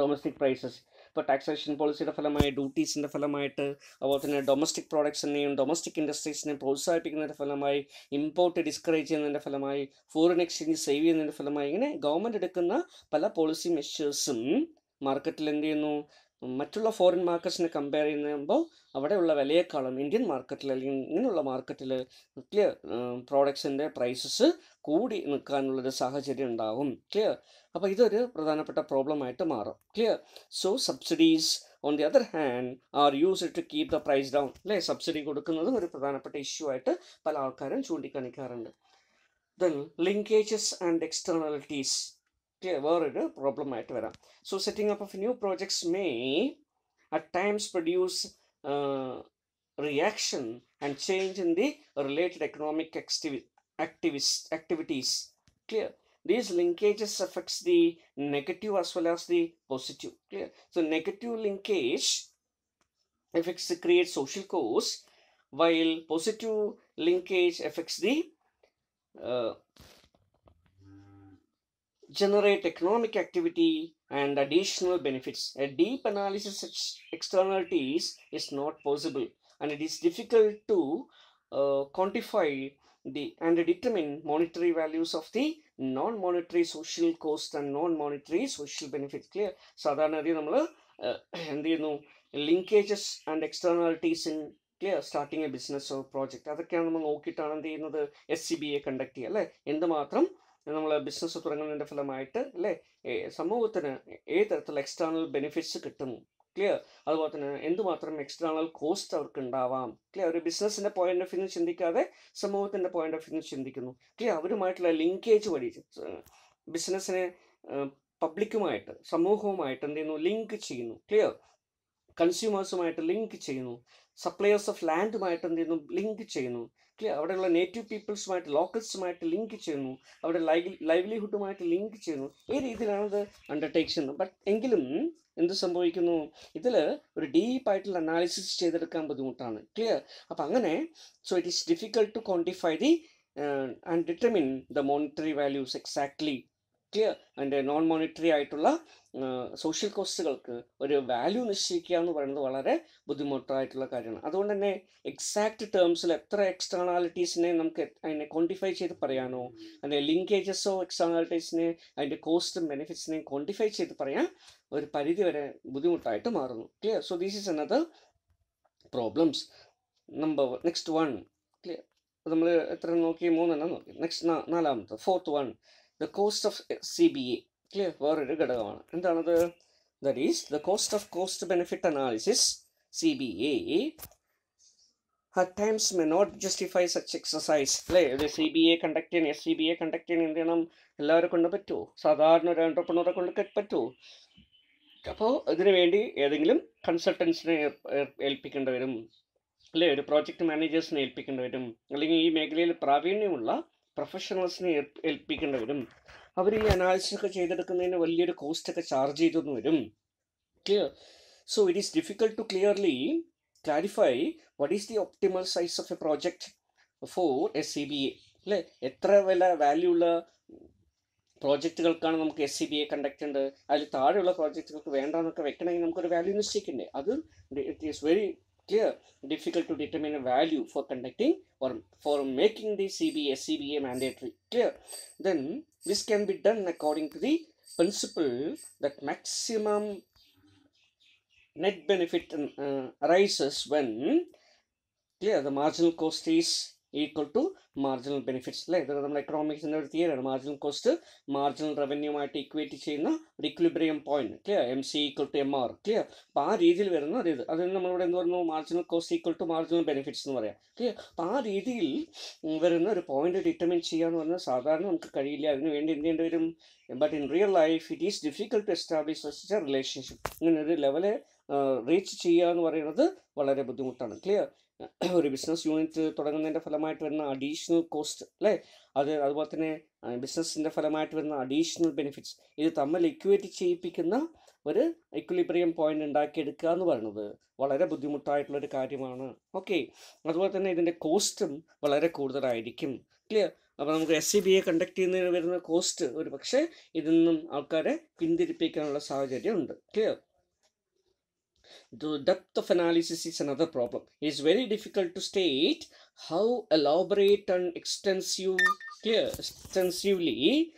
domestic prices ഇപ്പോൾ ടാക്സേഷൻ പോളിസിയുടെ ഫലമായി ഡ്യൂട്ടീസിൻ്റെ ഫലമായിട്ട് അതുപോലെ തന്നെ ഡൊമസ്റ്റിക് പ്രോഡക്ട്സിനെയും ഡൊമസ്റ്റിക് ഇൻഡസ്ട്രീസിനെയും പ്രോത്സാഹിപ്പിക്കുന്നതിൻ്റെ ഫലമായി ഇമ്പോർട്ട് ഡിസ്കറേജ് ചെയ്യുന്നതിൻ്റെ ഫലമായി ഫോറിൻ എക്സ്ചേഞ്ച് സേവ് ചെയ്യുന്നതിൻ്റെ ഫലമായി ഇങ്ങനെ ഗവൺമെൻറ് എടുക്കുന്ന പല പോളിസി മെഷേഴ്സും മാർക്കറ്റിൽ എന്ത് ചെയ്യുന്നു മറ്റുള്ള ഫോറിൻ മാർക്കറ്റ്സിനെ കമ്പയർ ചെയ്യുമ്പോൾ അവിടെയുള്ള വിലയേക്കാളും ഇന്ത്യൻ മാർക്കറ്റിൽ അല്ലെങ്കിൽ ഇങ്ങനെയുള്ള മാർക്കറ്റിൽ ക്ലിയർ പ്രോഡക്ട്സിൻ്റെ പ്രൈസസ് കൂടി നിൽക്കാനുള്ളൊരു സാഹചര്യം ഉണ്ടാകും ക്ലിയർ അപ്പോൾ ഇതൊരു പ്രധാനപ്പെട്ട പ്രോബ്ലമായിട്ട് മാറും clear so subsidies on the other hand are use to keep the price down അല്ലേ സബ്സിഡി കൊടുക്കുന്നതും ഒരു പ്രധാനപ്പെട്ട ഇഷ്യൂ ആയിട്ട് പല ആൾക്കാരും ചൂണ്ടിക്കാണിക്കാറുണ്ട് ദെൻ ലിങ്കേജസ് ആൻഡ് എക്സ്റ്റേണാലിറ്റീസ് വേറൊരു പ്രോബ്ലമായിട്ട് വരാം so setting up of new projects may at times produce reaction and change in the related economic activity activities activities clear these linkages affects the negative as well as the positive clear so negative linkage affects the create social cause while positive linkage affects the uh, generate economic activity and additional benefits. A deep analysis of externalities is not possible and it is difficult to uh, quantify the and determine monetary values of the non-monetary social cost and non-monetary social benefits. Clear? സാധാരണ രീതിയിൽ നമ്മൾ എന്ത് ചെയ്യുന്നു linkages and in clear starting a business or project. Project അതൊക്കെയാണ് നമ്മൾ നോക്കിയിട്ടാണ് എന്ത് ചെയ്യുന്നത് S C B A conduct നമ്മൾ ബിസിനസ് തുടങ്ങുന്നതിൻ്റെ ഫലമായിട്ട് അല്ലേ സമൂഹത്തിന് ഏത് തരത്തിലുള്ള എക്സ്റ്റേണൽ ബെനിഫിറ്റ്സ് കിട്ടും ക്ലിയർ അതുപോലെ തന്നെ എന്തുമാത്രം എക്സ്റ്റേണൽ കോസ്റ്റ് അവർക്ക് ഉണ്ടാവാം ക്ലിയർ ഒരു ബിസിനസ്സിൻ്റെ പോയിന്റ് ഓഫ് വ്യൂ ചിന്തിക്കാതെ സമൂഹത്തിൻ്റെ പോയിന്റ് ഓഫ് വ്യൂ ചിന്തിക്കുന്നു ക്ലിയർ അവരുമായിട്ടുള്ള ലിങ്കേജ് വഴി ബിസിനസ്സിനെ പബ്ലിക്കുമായിട്ട് സമൂഹവുമായിട്ട് എന്ത് ചെയ്യുന്നു ലിങ്ക് ചെയ്യുന്നു ക്ലിയർ കൺസ്യൂമേഴ്സുമായിട്ട് ലിങ്ക് ചെയ്യുന്നു സപ്ലയേഴ്സ് ഓഫ് ലാൻഡുമായിട്ട് എന്ത് ചെയ്യുന്നു ലിങ്ക് ചെയ്യുന്നു അവിടെയുള്ള നേറ്റീവ് പീപ്പിൾസുമായിട്ട് ലോക്കൽസുമായിട്ട് ലിങ്ക് ചെയ്യുന്നു അവിടെ ലൈവ്ലിഹുഡുമായിട്ട് ലിങ്ക് ചെയ്യുന്നു ഈ രീതിയിലാണത് അണ്ടർടേക്ക് ചെയ്യുന്നത് ബട്ട് എങ്കിലും എന്ത് സംഭവിക്കുന്നു ഇതിൽ ഒരു ഡീപ്പായിട്ടുള്ള അനാലിസിസ് ചെയ്തെടുക്കാൻ ബുദ്ധിമുട്ടാണ് ക്ലിയർ അപ്പം അങ്ങനെ so it is difficult to quantify the and determine the monetary values exactly clear അതിൻ്റെ നോൺ മോണിറ്ററി ആയിട്ടുള്ള സോഷ്യൽ കോസ്റ്റുകൾക്ക് ഒരു വാല്യൂ നിശ്ചയിക്കുക എന്ന് പറയുന്നത് വളരെ ബുദ്ധിമുട്ടായിട്ടുള്ള കാര്യമാണ് അതുകൊണ്ട് തന്നെ എക്സാക്ട് ടേംസിൽ എത്ര എക്സ്റ്റേണാലിറ്റീസിനെ നമുക്ക് അതിനെ ക്വാണ്ടിഫൈ ചെയ്ത് പറയാനോ അതിൻ്റെ ലിങ്കേജസോ എക്സ്റ്റേണാലിറ്റീസിനെ അതിൻ്റെ കോസ്റ്റും ബെനിഫിറ്റ്സിനെയും ക്വാണ്ടിഫൈ ചെയ്ത് പറയാൻ ഒരു പരിധി വരെ ബുദ്ധിമുട്ടായിട്ട് മാറുന്നു clear so these is another problems number next one clear നമ്മൾ എത്ര നോക്കി മൂന്നെണ്ണം നോക്കി നെക്സ്റ്റ് നാലാമത്തെ fourth one the cost of C B A clear വേറൊരു ഘടകമാണ് എന്താണത് that is the cost of cost benefit analysis C B A at times may not justify such exercise അല്ലേ ഇത് സി ബി എ കണ്ടക്ട് ചെയ്യണം S C B A conduct ചെയ്യണം എന്ത് ചെയ്യണം എല്ലാവരും കൊണ്ട് പറ്റുമോ സാധാരണ ഒരു എൻ്റർപ്രണറെ കൊണ്ട് പറ്റുമോ അപ്പോൾ അതിനുവേണ്ടി ഏതെങ്കിലും കൺസൾട്ടൻസിനെ ഏൽപ്പിക്കേണ്ടി വരും അല്ലേ ഒരു പ്രോജക്റ്റ് മാനേജേഴ്സിനെ ഏൽപ്പിക്കേണ്ടി വരും അല്ലെങ്കിൽ ഈ മേഖലയിൽ പ്രാവീണ്യമുള്ള പ്രൊഫഷണൽസിനെ ഏൽപ്പിക്കേണ്ടവരും അവർ ഈ അനാലിസിസൊക്കെ ചെയ്തെടുക്കുന്നതിന് വലിയൊരു കോസ്റ്റൊക്കെ ചാർജ് ചെയ്തെന്ന് വരും clear so it is difficult to clearly clarify what is the optimal size of a project for S C B A അല്ലേ എത്ര വില വാല്യൂ ഉള്ള പ്രോജക്റ്റുകൾക്കാണ് നമുക്ക് S C B A conduct ചെയ്യേണ്ടത് അതിൽ താഴെയുള്ള പ്രോജക്റ്റുകൾക്ക് വേണ്ടെന്നൊക്കെ വെക്കണമെങ്കിൽ നമുക്കൊരു വാല്യൂ നിശ്ചയിക്കണ്ടേ അത് it is very clear difficult to determine a value for conducting or for making the CBA CBA mandatory clear then this can be done according to the principle that maximum net benefit uh, arises when clear the marginal cost is equal to marginal benefits അല്ലേ ഇതൊക്കെ നമ്മുടെ എക്കണോമിക്സിൻ്റെ ഒരു തിയറിയാണ് marginal cost marginal റവന്യൂമായിട്ട് equate ചെയ്യുന്ന ഒരു equilibrium point clear M C equal to M R clear അപ്പം ആ രീതിയിൽ വരുന്ന ഒരു ഇത് അതിന് നമ്മളിവിടെ എന്ത് പറഞ്ഞു marginal cost equal to marginal benefits എന്ന് പറയാം ക്ലിയർ അപ്പം ആ രീതിയിൽ വരുന്ന ഒരു പോയിന്റ് ഡിറ്റർമിൻ ചെയ്യുക എന്ന് പറഞ്ഞാൽ സാധാരണ നമുക്ക് കഴിയില്ല അതിന് വേണ്ടി എന്ത് ചെയ്യേണ്ടി വരും but in real life it is difficult to establish such a relationship ഇങ്ങനെ ഒരു ലെവലെ റീച്ച് ചെയ്യുക എന്ന് പറയുന്നത് വളരെ ബുദ്ധിമുട്ടാണ് ക്ലിയർ ഒരു ബിസിനസ് യൂണിറ്റ് തുടങ്ങുന്നതിൻ്റെ ഫലമായിട്ട് വരുന്ന അഡീഷണൽ കോസ്റ്റ് അല്ലേ അത് അതുപോലെ തന്നെ ബിസിനസ്സിൻ്റെ ഫലമായിട്ട് വരുന്ന അഡീഷണൽ ബെനിഫിറ്റ്സ് ഇത് തമ്മിൽ ഇക്വേറ്റ് ചെയ്യിപ്പിക്കുന്ന ഒരു ഇക്വിലിബ്രിയം പോയിന്റ് ഉണ്ടാക്കിയെടുക്കുക എന്ന് പറയുന്നത് വളരെ ബുദ്ധിമുട്ടായിട്ടുള്ളൊരു കാര്യമാണ് ഓക്കെ അതുപോലെ തന്നെ ഇതിൻ്റെ കോസ്റ്റും വളരെ കൂടുതലായിരിക്കും ക്ലിയർ അപ്പോൾ നമുക്ക് S C B A conduct ചെയ്യുന്നതിന് വരുന്ന കോസ്റ്റ് ഒരു പക്ഷേ ഇതിൽ നിന്നും ആൾക്കാരെ പിന്തിരിപ്പിക്കാനുള്ള സാഹചര്യം ഉണ്ട് clear The depth of analysis is another problem. It is very difficult to state how elaborate and extensive, clear, extensively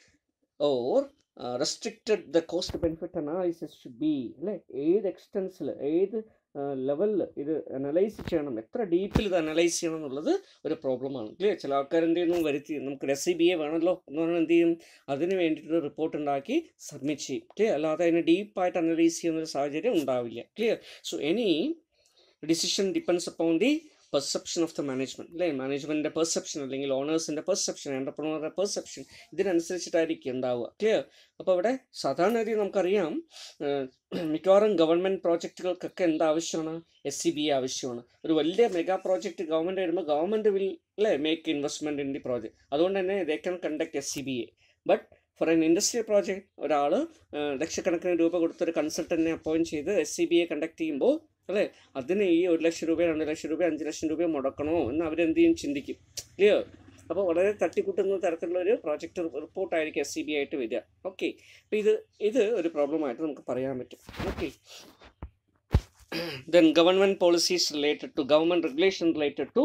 or uh, restricted the cost benefit analysis should be. Like, ഏത് എക്സ്റ്റൻസിൽ ഏത് ലെവലിൽ ഇത് അനലൈസ് ചെയ്യണം എത്ര ഡീപ്പിൽ ഇത് analyse ചെയ്യണം എന്നുള്ളത് ഒരു പ്രോബ്ലമാണ് ക്ലിയർ ചില ആൾക്കാരെന്ത് ചെയ്യുന്നു വരുത്തി നമുക്ക് എസ് സി ബി എ വേണമല്ലോ എന്ന് പറഞ്ഞാൽ എന്ത് ചെയ്യും അതിന് വേണ്ടിയിട്ട് റിപ്പോർട്ട് ഉണ്ടാക്കി സബ്മിറ്റ് ചെയ്യും ക്ലിയർ അല്ലാതെ അതിനെ ഡീപ്പായിട്ട് അനലൈസ് ചെയ്യുന്ന ഒരു സാഹചര്യം ഉണ്ടാവില്ല clear so any decision depends upon the perception of the management അല്ലേ മാനേജ്മെൻറ്റിൻ്റെ പെർസെപ്ഷൻ അല്ലെങ്കിൽ ഓണേഴ്സിൻ്റെ പെർസെപ്ഷൻ എൻ്റർപ്രണറുടെ പെർസെപ്ഷൻ ഇതിനനുസരിച്ചിട്ടായിരിക്കും ഉണ്ടാവുക ക്ലിയർ അപ്പോൾ അവിടെ സാധാരണ രീതി നമുക്കറിയാം മിക്കവാറും ഗവൺമെൻറ് പ്രോജക്റ്റുകൾക്കൊക്കെ എന്താവശ്യമാണ് എസ് സി ബി ആവശ്യമാണ് ഒരു വലിയ മെഗാ പ്രോജക്റ്റ് ഗവൺമെൻറ് വരുമ്പോൾ ഗവൺമെൻറ് വിൽ അല്ലേ make investment in the project അതുകൊണ്ട് തന്നെ they can conduct S C B A but for an industrial project ഒരാൾ ലക്ഷക്കണക്കിന് രൂപ കൊടുത്തൊരു കൺസൾട്ടൻറ്റിനെ അപ്പോയിൻറ്റ് ചെയ്ത് S C B A conduct ചെയ്യുമ്പോൾ അല്ലേ അതിന് ഈ ഒരു ലക്ഷം രൂപ രണ്ട് ലക്ഷം രൂപ അഞ്ച് ലക്ഷം രൂപ മുടക്കണോ എന്ന് അവരെന്ത് ചെയ്യും ചിന്തിക്കും ക്ലിയർ അപ്പോൾ വളരെ തട്ടിക്കൂട്ടുന്ന തരത്തിലുള്ള ഒരു പ്രോജക്റ്റ് റിപ്പോർട്ടായിരിക്കും എസ് സി ബി ആയിട്ട് വരിക ഓക്കെ അപ്പോൾ ഇത് ഇത് ഒരു പ്രോബ്ലമായിട്ട് നമുക്ക് പറയാൻ പറ്റും okay then government policies related to government regulation related to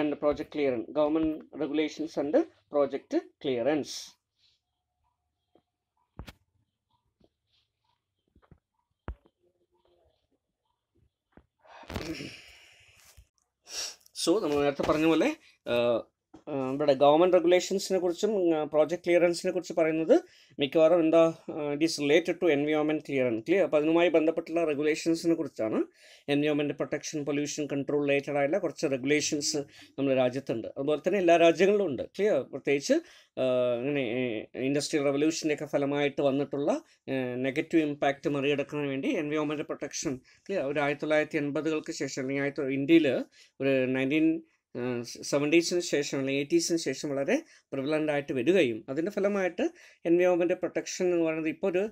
and project clearance government regulations and project clearance so നമ്മൾ നേരത്തെ പറഞ്ഞ പോലെ ഇവിടെ ഗവൺമെൻറ് റെഗുലേഷൻസിനെ കുറിച്ചും പ്രോജക്റ്റ് ക്ലിയറൻസിനെ കുറിച്ച് പറയുന്നത് മിക്കവാറും എന്താ it is related to environment clearance clear അപ്പോൾ അതുമായി ബന്ധപ്പെട്ടുള്ള റെഗുലേഷൻസിനെ കുറിച്ചാണ് environment protection pollution control related ആയിട്ടുള്ള കുറച്ച് റെഗുലേഷൻസ് നമ്മുടെ രാജ്യത്തുണ്ട് അതുപോലെ തന്നെ എല്ലാ രാജ്യങ്ങളിലും ഉണ്ട് ക്ലിയർ പ്രത്യേകിച്ച് ഇങ്ങനെ ഇൻഡസ്ട്രിയൽ റെവല്യൂഷൻ്റെയൊക്കെ ഫലമായിട്ട് വന്നിട്ടുള്ള നെഗറ്റീവ് ഇമ്പാക്റ്റ് മറികടക്കാൻ വേണ്ടി എൻവയോൺമെൻറ്റ് പ്രൊട്ടക്ഷൻ ക്ലിയർ ഒരു ആയിരത്തി തൊള്ളായിരത്തി എൺപതുകൾക്ക് ശേഷം അല്ലെങ്കിൽ ആയിരത്തി ഇന്ത്യയിൽ ഒരു നയൻറ്റീൻ സെവൻറ്റീസിന് ശേഷം അല്ലെങ്കിൽ എയ്റ്റീസിന് ശേഷം വളരെ പ്രിവലൻ്റ് ആയിട്ട് വരികയും അതിൻ്റെ ഫലമായിട്ട് എൻവയോൺമെൻ്റ് പ്രൊട്ടക്ഷൻ എന്ന് പറയുന്നത് ഇപ്പോൾ ഒരു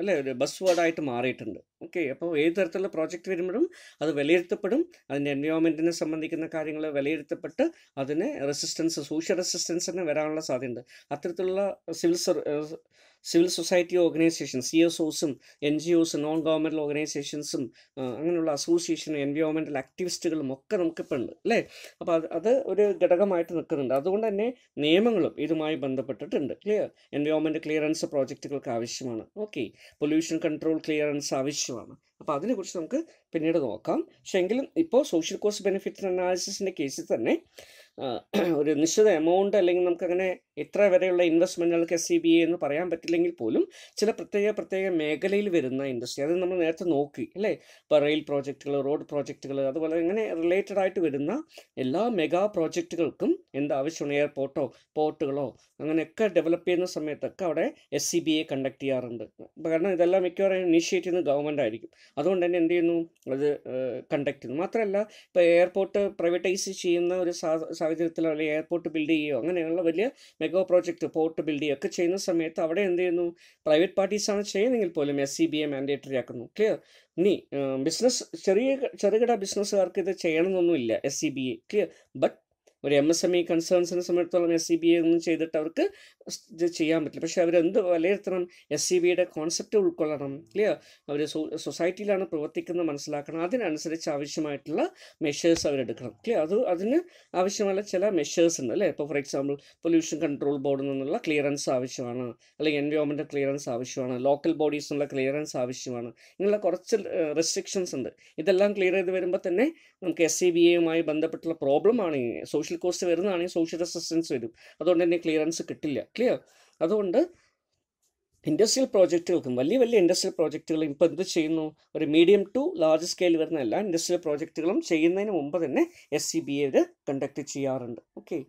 അല്ലേ ഒരു ബസ് വേർഡായിട്ട് മാറിയിട്ടുണ്ട് ഓക്കെ അപ്പോൾ ഏത് തരത്തിലുള്ള പ്രോജക്റ്റ് വരുമ്പോഴും അത് വിലയിരുത്തപ്പെടും അതിൻ്റെ എൻവയോൺമെൻറ്റിനെ സംബന്ധിക്കുന്ന കാര്യങ്ങൾ വിലയിരുത്തപ്പെട്ട് അതിന് റെസിസ്റ്റൻസ് റെസിസ്റ്റൻസ് റെസിസ്റ്റൻസിന് വരാനുള്ള സാധ്യതയുണ്ട് അത്തരത്തിലുള്ള civil sir civil society organisation C S ഒസും എൻ ജി ഒസും നോൺ ഗവൺമെൻറ്റൽ ഓർഗനൈസേഷൻസും അങ്ങനെയുള്ള അസോസിയേഷനും എൻവയോൺമെൻറ്റൽ ആക്ടിവിസ്റ്റുകളും ഒക്കെ നമുക്കിപ്പോൾ ഉണ്ട് അല്ലേ അപ്പോൾ അത് അത് ഒരു ഘടകമായിട്ട് നിൽക്കുന്നുണ്ട് അതുകൊണ്ട് തന്നെ നിയമങ്ങളും ഇതുമായി ബന്ധപ്പെട്ടിട്ടുണ്ട് ക്ലിയർ എൻവയോൺമെൻറ്റ് ക്ലിയറൻസ് പ്രോജക്റ്റുകൾക്ക് ആവശ്യമാണ് ഓക്കെ പൊല്യൂഷൻ കൺട്രോൾ ക്ലിയറൻസ് ആവശ്യമാണ് അപ്പോൾ അതിനെക്കുറിച്ച് നമുക്ക് പിന്നീട് നോക്കാം പക്ഷേ എങ്കിലും ഇപ്പോൾ സോഷ്യൽ കോസ്റ്റ് ബെനിഫിറ്റ് അനാലിസിസിൻ്റെ കേസിൽ തന്നെ ഒരു നിശ്ചിത എമൗണ്ട് അല്ലെങ്കിൽ നമുക്കങ്ങനെ എത്ര വരെയുള്ള ഇൻവെസ്റ്റ്മെൻറ്റുകൾക്ക് എസ് സി ബി എന്ന് പറയാൻ പറ്റില്ലെങ്കിൽ പോലും ചില പ്രത്യേക പ്രത്യേക മേഖലയിൽ വരുന്ന ഇൻഡസ്ട്രി അത് നമ്മൾ നേരത്തെ നോക്കി അല്ലേ ഇപ്പോൾ റെയിൽ പ്രോജക്റ്റുകൾ റോഡ് പ്രോജക്റ്റുകൾ അതുപോലെ ഇങ്ങനെ റിലേറ്റഡ് ആയിട്ട് വരുന്ന എല്ലാ മെഗാ പ്രോജക്റ്റുകൾക്കും എന്താവശ്യമാണ് എയർപോർട്ടോ പോർട്ടുകളോ അങ്ങനെയൊക്കെ ഡെവലപ്പ് ചെയ്യുന്ന സമയത്തൊക്കെ അവിടെ S C B A conduct ചെയ്യാറുണ്ട് കാരണം ഇതെല്ലാം മിക്കവാറും ഇനീഷ്യേറ്റ് ചെയ്യുന്നത് ഗവൺമെൻറ് ആയിരിക്കും അതുകൊണ്ട് തന്നെ എന്ത് ചെയ്യുന്നു അത് കണ്ടക്ട് ചെയ്യുന്നു മാത്രമല്ല ഇപ്പോൾ എയർപോർട്ട് പ്രൈവറ്റൈസ് ചെയ്യുന്ന ഒരു സാഹചര്യത്തിലോ അല്ലെങ്കിൽ എയർപോർട്ട് ബിൽഡ് ചെയ്യുകയോ അങ്ങനെയുള്ള വലിയ മെഗാ പ്രോജക്റ്റ് പോർട്ട് ബിൽഡ് ചെയ്യുകയൊക്കെ ചെയ്യുന്ന സമയത്ത് അവിടെ എന്ത് ചെയ്യുന്നു പ്രൈവറ്റ് പാർട്ടീസാണ് ചെയ്യുന്നതെങ്കിൽ പോലും S C B A mandatory ആക്കുന്നു ക്ലിയർ ഇനി ബിസിനസ് ചെറിയ ചെറുകിട ബിസിനസ്സുകാർക്ക് ഇത് ചെയ്യണമെന്നൊന്നുമില്ല S C B A clear but ഒരു എം എസ് എം ഇ കൺസേൺസിനെ സംബന്ധിച്ചിടത്തോളം എസ് സി ബി എ ഒന്നും ചെയ്തിട്ട് അവർക്ക് ഇത് ചെയ്യാൻ പറ്റില്ല പക്ഷേ അവരെന്ത് വിലയിരുത്തണം എസ് സി ബിയുടെ കോൺസെപ്റ്റ് ഉൾക്കൊള്ളണം ക്ലിയർ അവർ സൊസൈറ്റിയിലാണ് പ്രവർത്തിക്കുന്നത് മനസ്സിലാക്കണം അതിനനുസരിച്ച് ആവശ്യമായിട്ടുള്ള മെഷേഴ്സ് അവരെടുക്കണം ക്ലിയർ അത് അതിന് ആവശ്യമായ ചില മെഷേഴ്സ് ഉണ്ട് അല്ലേ ഇപ്പോൾ ഫോർ എക്സാമ്പിൾ പൊല്യൂഷൻ കൺട്രോൾ ബോർഡിൽ നിന്നുള്ള ക്ലിയറൻസ് ആവശ്യമാണ് അല്ലെങ്കിൽ എൻവയോൺമെൻറ്റ് ക്ലിയറൻസ് ആവശ്യമാണ് ലോക്കൽ ബോഡീസ് എന്നുള്ള ക്ലിയറൻസ് ആവശ്യമാണ് ഇങ്ങനെയുള്ള കുറച്ച് റെസ്ട്രിക്ഷൻസ് ഉണ്ട് ഇതെല്ലാം ക്ലിയർ ചെയ്ത് വരുമ്പോൾ തന്നെ നമുക്ക് എസ് സി ബി എയുമായി ബന്ധപ്പെട്ടുള്ള പ്രോബ്ലമാണ് സോഷ്യൽ കോസ്റ്റ് വരുന്നതാണെങ്കിൽ സോഷ്യൽ റെസിസ്റ്റൻസ് വരും അതുകൊണ്ട് തന്നെ ക്ലിയറൻസ് കിട്ടില്ല ക്ലിയർ അതുകൊണ്ട് ഇൻഡസ്ട്രിയൽ പ്രോജക്റ്റുകൾക്കും വലിയ വലിയ ഇൻഡസ്ട്രിയൽ പ്രോജക്റ്റുകൾ ഇപ്പോൾ എന്ത് ചെയ്യുന്നു ഒരു മീഡിയം ടു ലാർജ് സ്കെയിൽ വരുന്ന എല്ലാ ഇൻഡസ്ട്രിയൽ പ്രോജക്റ്റുകളും ചെയ്യുന്നതിന് മുമ്പ് തന്നെ S C B A conduct ചെയ്യാറുണ്ട് ഓക്കെ